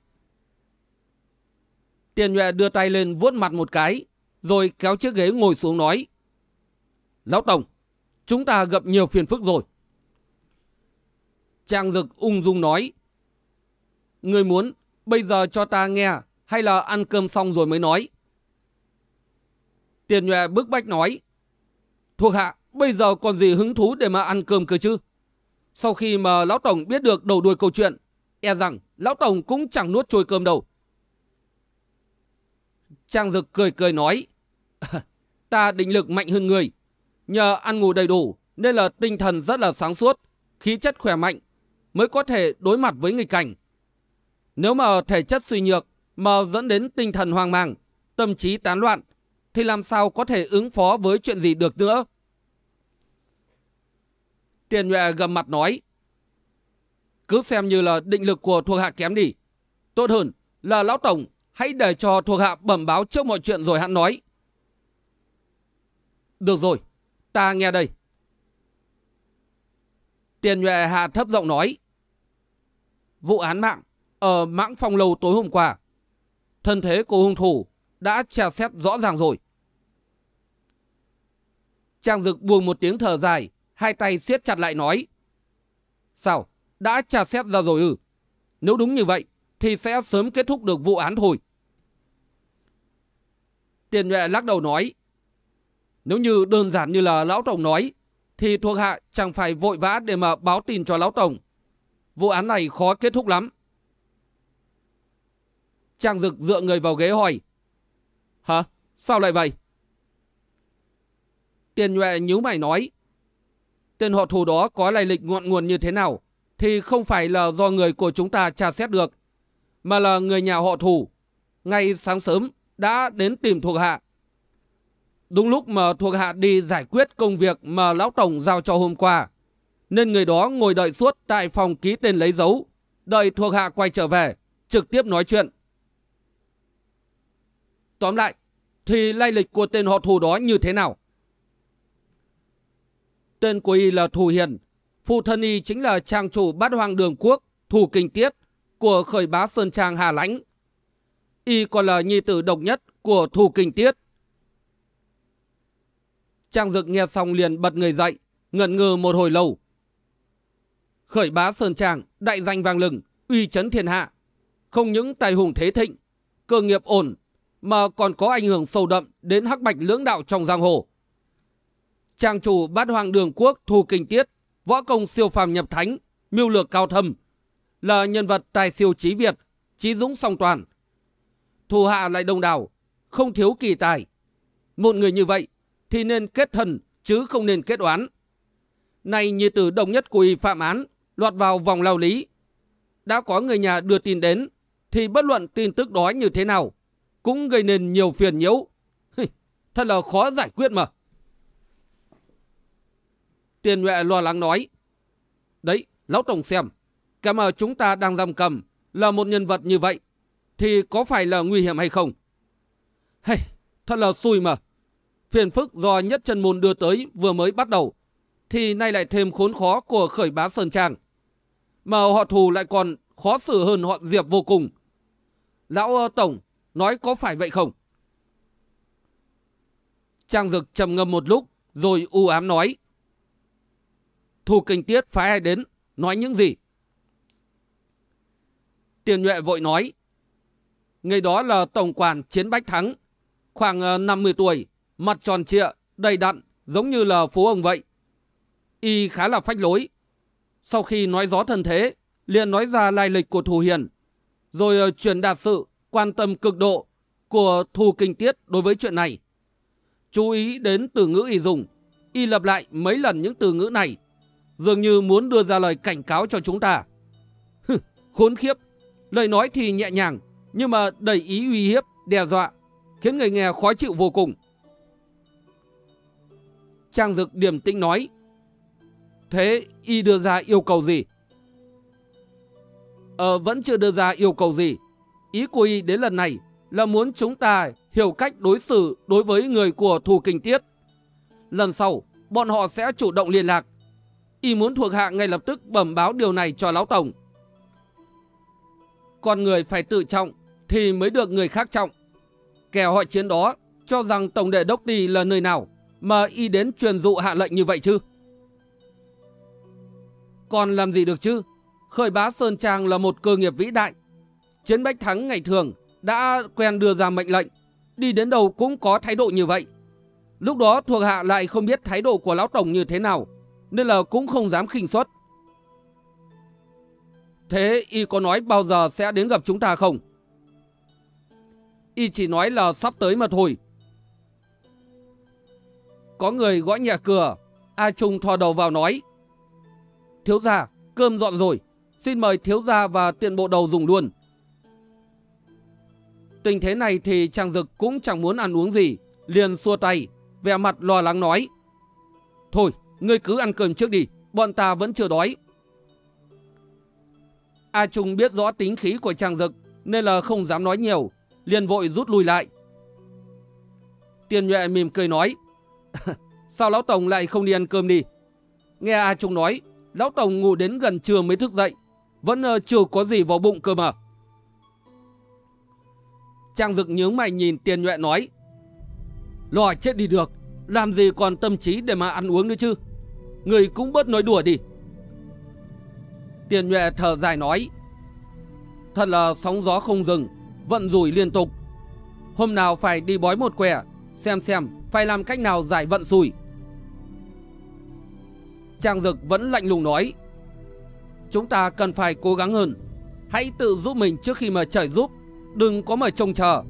Speaker 1: Tiền nhuệ đưa tay lên vuốt mặt một cái, rồi kéo chiếc ghế ngồi xuống nói. Lão Tổng, chúng ta gặp nhiều phiền phức rồi. Trang Dực ung dung nói. Người muốn bây giờ cho ta nghe hay là ăn cơm xong rồi mới nói? Tiền nhuệ bức bách nói. Thuộc hạ, bây giờ còn gì hứng thú để mà ăn cơm cơ chứ? Sau khi mà Lão Tổng biết được đầu đuôi câu chuyện, e rằng Lão Tổng cũng chẳng nuốt trôi cơm đâu. Trang Dực cười cười nói, ta định lực mạnh hơn người, nhờ ăn ngủ đầy đủ nên là tinh thần rất là sáng suốt, khí chất khỏe mạnh, mới có thể đối mặt với nghịch cảnh. Nếu mà thể chất suy nhược mà dẫn đến tinh thần hoang mang, tâm trí tán loạn, thì làm sao có thể ứng phó với chuyện gì được nữa? Tiền Nhuệ gầm mặt nói, cứ xem như là định lực của thuộc hạ kém đi. Tốt hơn là Lão Tổng Hãy để cho thuộc hạ bẩm báo trước mọi chuyện rồi hắn nói. Được rồi, ta nghe đây. Tiền nhuệ hạ thấp giọng nói. Vụ án mạng ở mãng phòng lâu tối hôm qua. Thân thế của hung thủ đã tra xét rõ ràng rồi. Trang Dực buông một tiếng thở dài, hai tay siết chặt lại nói. Sao? Đã trà xét ra rồi ư? Nếu đúng như vậy, thì sẽ sớm kết thúc được vụ án thôi. Tiền nhuệ lắc đầu nói, nếu như đơn giản như là Lão Tổng nói, thì thuộc hạ chẳng phải vội vã để mà báo tin cho Lão Tổng. Vụ án này khó kết thúc lắm. Trang Dực dựa người vào ghế hỏi, Hả? Sao lại vậy? Tiền nhuệ nhíu mày nói, Tên họ thù đó có lai lịch ngọn nguồn như thế nào thì không phải là do người của chúng ta tra xét được mà là người nhà họ thủ, ngay sáng sớm đã đến tìm thuộc hạ. Đúng lúc mà thuộc hạ đi giải quyết công việc mà Lão Tổng giao cho hôm qua, nên người đó ngồi đợi suốt tại phòng ký tên lấy dấu, đợi thuộc hạ quay trở về, trực tiếp nói chuyện. Tóm lại, thì lai lịch của tên họ thù đó như thế nào? Tên của y là Thù Hiền, phụ thân y chính là trang chủ bát hoang đường quốc, Thù Kinh Tiết, của khởi bá Sơn Trang Hà Lãnh. Y còn là nhi tử độc nhất của Thù Kinh Tiết. Trang Dực nghe xong liền bật người dậy, ngẩn ngơ một hồi lâu. Khởi bá Sơn Trang, đại danh vang lừng, uy chấn thiên hạ. Không những tài hùng thế thịnh, cơ nghiệp ổn, mà còn có ảnh hưởng sâu đậm đến hắc bạch lưỡng đạo trong giang hồ. Trang chủ bát hoàng đường quốc Thù Kinh Tiết, võ công siêu phàm nhập thánh, miêu lược cao thâm, là nhân vật tài siêu trí Việt, trí dũng song toàn. Thù hạ lại đông đảo, không thiếu kỳ tài. Một người như vậy thì nên kết thần chứ không nên kết oán. Nay như tử đồng nhất của y phạm án lọt vào vòng lao lý. Đã có người nhà đưa tin đến thì bất luận tin tức đó như thế nào cũng gây nên nhiều phiền nhiễu. Thật là khó giải quyết mà. Tiền Nhuệ lo lắng nói. Đấy, lão Tổng xem, kẻ mà chúng ta đang giam cầm là một nhân vật như vậy, thì có phải là nguy hiểm hay không? Hey, thật là xui mà. Phiền phức do nhất chân môn đưa tới vừa mới bắt đầu, thì nay lại thêm khốn khó của khởi bá Sơn Trang. Mà họ thù lại còn khó xử hơn họ Diệp vô cùng. Lão ờ, Tổng nói có phải vậy không? Trang Dực trầm ngâm một lúc, rồi u ám nói. thù kinh tiết phái ai đến, nói những gì? Tiền nhuệ vội nói. Người đó là tổng quản Chiến Bách Thắng, khoảng 50 ờ, tuổi, mặt tròn trịa, đầy đặn, giống như là phú ông vậy. Y khá là phách lối. Sau khi nói gió thần thế, liền nói ra lai lịch của Thù Hiền, rồi ờ, truyền đạt sự quan tâm cực độ của Thù Kinh Tiết đối với chuyện này. Chú ý đến từ ngữ y dùng, y lặp lại mấy lần những từ ngữ này, dường như muốn đưa ra lời cảnh cáo cho chúng ta. Hừ, khốn khiếp! Lời nói thì nhẹ nhàng, nhưng mà đầy ý uy hiếp, đe dọa, khiến người nghe khó chịu vô cùng. Trang Dực điềm tĩnh nói, Thế y đưa ra yêu cầu gì? Ờ, vẫn chưa đưa ra yêu cầu gì. Ý của y đến lần này là muốn chúng ta hiểu cách đối xử đối với người của thù kinh tiết. Lần sau, bọn họ sẽ chủ động liên lạc. Y muốn thuộc hạ ngay lập tức bẩm báo điều này cho Lão Tổng con người phải tự trọng thì mới được người khác trọng. Kẻ hội chiến đó cho rằng Tổng đệ Đốc Tỳ là nơi nào mà y đến truyền dụ hạ lệnh như vậy chứ? Còn làm gì được chứ? Khởi bá Sơn Trang là một cơ nghiệp vĩ đại. Chiến Bách Thắng ngày thường đã quen đưa ra mệnh lệnh, đi đến đâu cũng có thái độ như vậy. Lúc đó thuộc hạ lại không biết thái độ của Lão Tổng như thế nào, nên là cũng không dám khinh suất. Thế y có nói bao giờ sẽ đến gặp chúng ta không? Y chỉ nói là sắp tới mà thôi. Có người gõ nhẹ cửa, A Trung thò đầu vào nói. Thiếu gia, cơm dọn rồi, xin mời thiếu gia và tiện bộ đầu dùng luôn. Tình thế này thì chàng dực cũng chẳng muốn ăn uống gì, liền xua tay, vẻ mặt lo lắng nói. Thôi, ngươi cứ ăn cơm trước đi, bọn ta vẫn chưa đói. A Trung biết rõ tính khí của Trang Dực nên là không dám nói nhiều, liền vội rút lui lại. Tiền Nhuệ mỉm cười nói, sao Lão Tổng lại không đi ăn cơm đi? Nghe A Trung nói, Lão Tổng ngủ đến gần trưa mới thức dậy, vẫn ờ, chưa có gì vào bụng cơ mà. Trang Dực nhướng mày nhìn Tiền Nhuệ nói, lòi chết đi được, làm gì còn tâm trí để mà ăn uống nữa chứ? Người cũng bớt nói đùa đi. Tiền nhuệ thở dài nói. Thật là sóng gió không dừng, vận rủi liên tục. Hôm nào phải đi bói một quẻ, xem xem phải làm cách nào giải vận xùi. Trang Dực vẫn lạnh lùng nói. Chúng ta cần phải cố gắng hơn. Hãy tự giúp mình trước khi mà trời giúp. Đừng có mà trông chờ.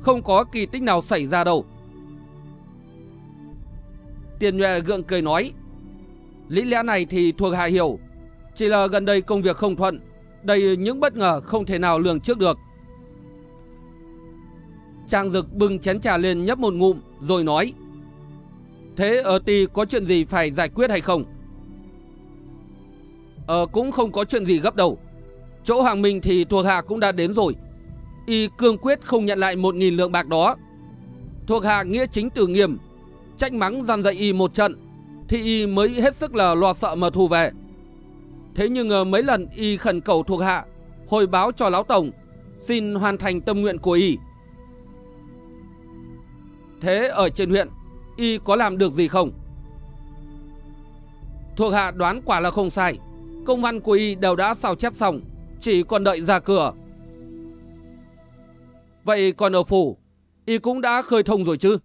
Speaker 1: Không có kỳ tích nào xảy ra đâu. Tiền nhuệ gượng cười nói. Lý lẽ này thì thuộc hạ hiểu chỉ là gần đây công việc không thuận, đầy những bất ngờ không thể nào lường trước được. Trang Dực bưng chén trà lên nhấp một ngụm rồi nói Thế ở ti có chuyện gì phải giải quyết hay không? Ờ cũng không có chuyện gì gấp đâu Chỗ hàng mình thì thuộc hạ cũng đã đến rồi Y cương quyết không nhận lại một nghìn lượng bạc đó Thuộc hạ nghĩa chính từ nghiêm Trách mắng gian dạy Y một trận Thì Y mới hết sức là lo sợ mà thu về Thế nhưng ờ, mấy lần y khẩn cầu thuộc hạ hồi báo cho lão tổng xin hoàn thành tâm nguyện của y. Thế ở trên huyện y có làm được gì không? Thuộc hạ đoán quả là không sai. Công văn của y đều đã sao chép xong, chỉ còn đợi ra cửa. Vậy còn ở phủ, y cũng đã khơi thông rồi chứ?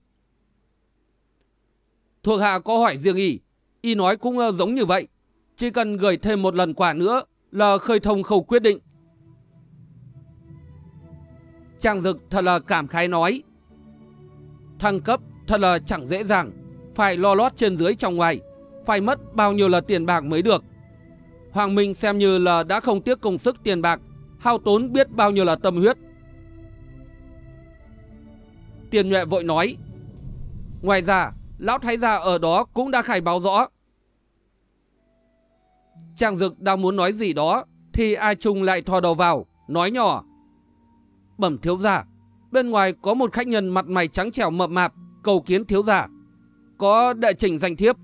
Speaker 1: Thuộc hạ có hỏi riêng y, y nói cũng ờ, giống như vậy. Chỉ cần gửi thêm một lần quả nữa là khơi thông khẩu quyết định. Trang Dực thật là cảm khái nói. Thăng cấp thật là chẳng dễ dàng. Phải lo lót trên dưới trong ngoài. Phải mất bao nhiêu là tiền bạc mới được. Hoàng Minh xem như là đã không tiếc công sức tiền bạc. Hao tốn biết bao nhiêu là tâm huyết. Tiền nhuệ vội nói. Ngoài ra, lão thái gia ở đó cũng đã khai báo rõ. Trang Dực đang muốn nói gì đó thì A Trung lại thò đầu vào, nói nhỏ. Bẩm thiếu gia, bên ngoài có một khách nhân mặt mày trắng trẻo mập mạp, cầu kiến thiếu gia. Có đệ trình danh thiếp.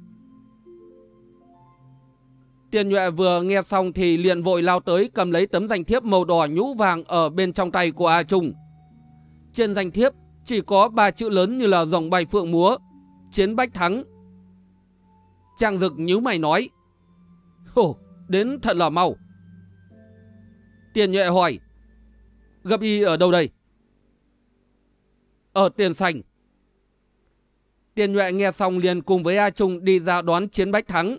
Speaker 1: Tiền nhuệ vừa nghe xong thì liền vội lao tới cầm lấy tấm danh thiếp màu đỏ nhũ vàng ở bên trong tay của A Trung. Trên danh thiếp chỉ có ba chữ lớn như là dòng bài phượng múa, chiến bách thắng. Trang Dực nhíu mày nói, Ồ, Đến thật là mau Tiền nhuệ hỏi Gặp y ở đâu đây Ở tiền sành Tiền nhuệ nghe xong liền cùng với A Trung đi ra đón chiến bách thắng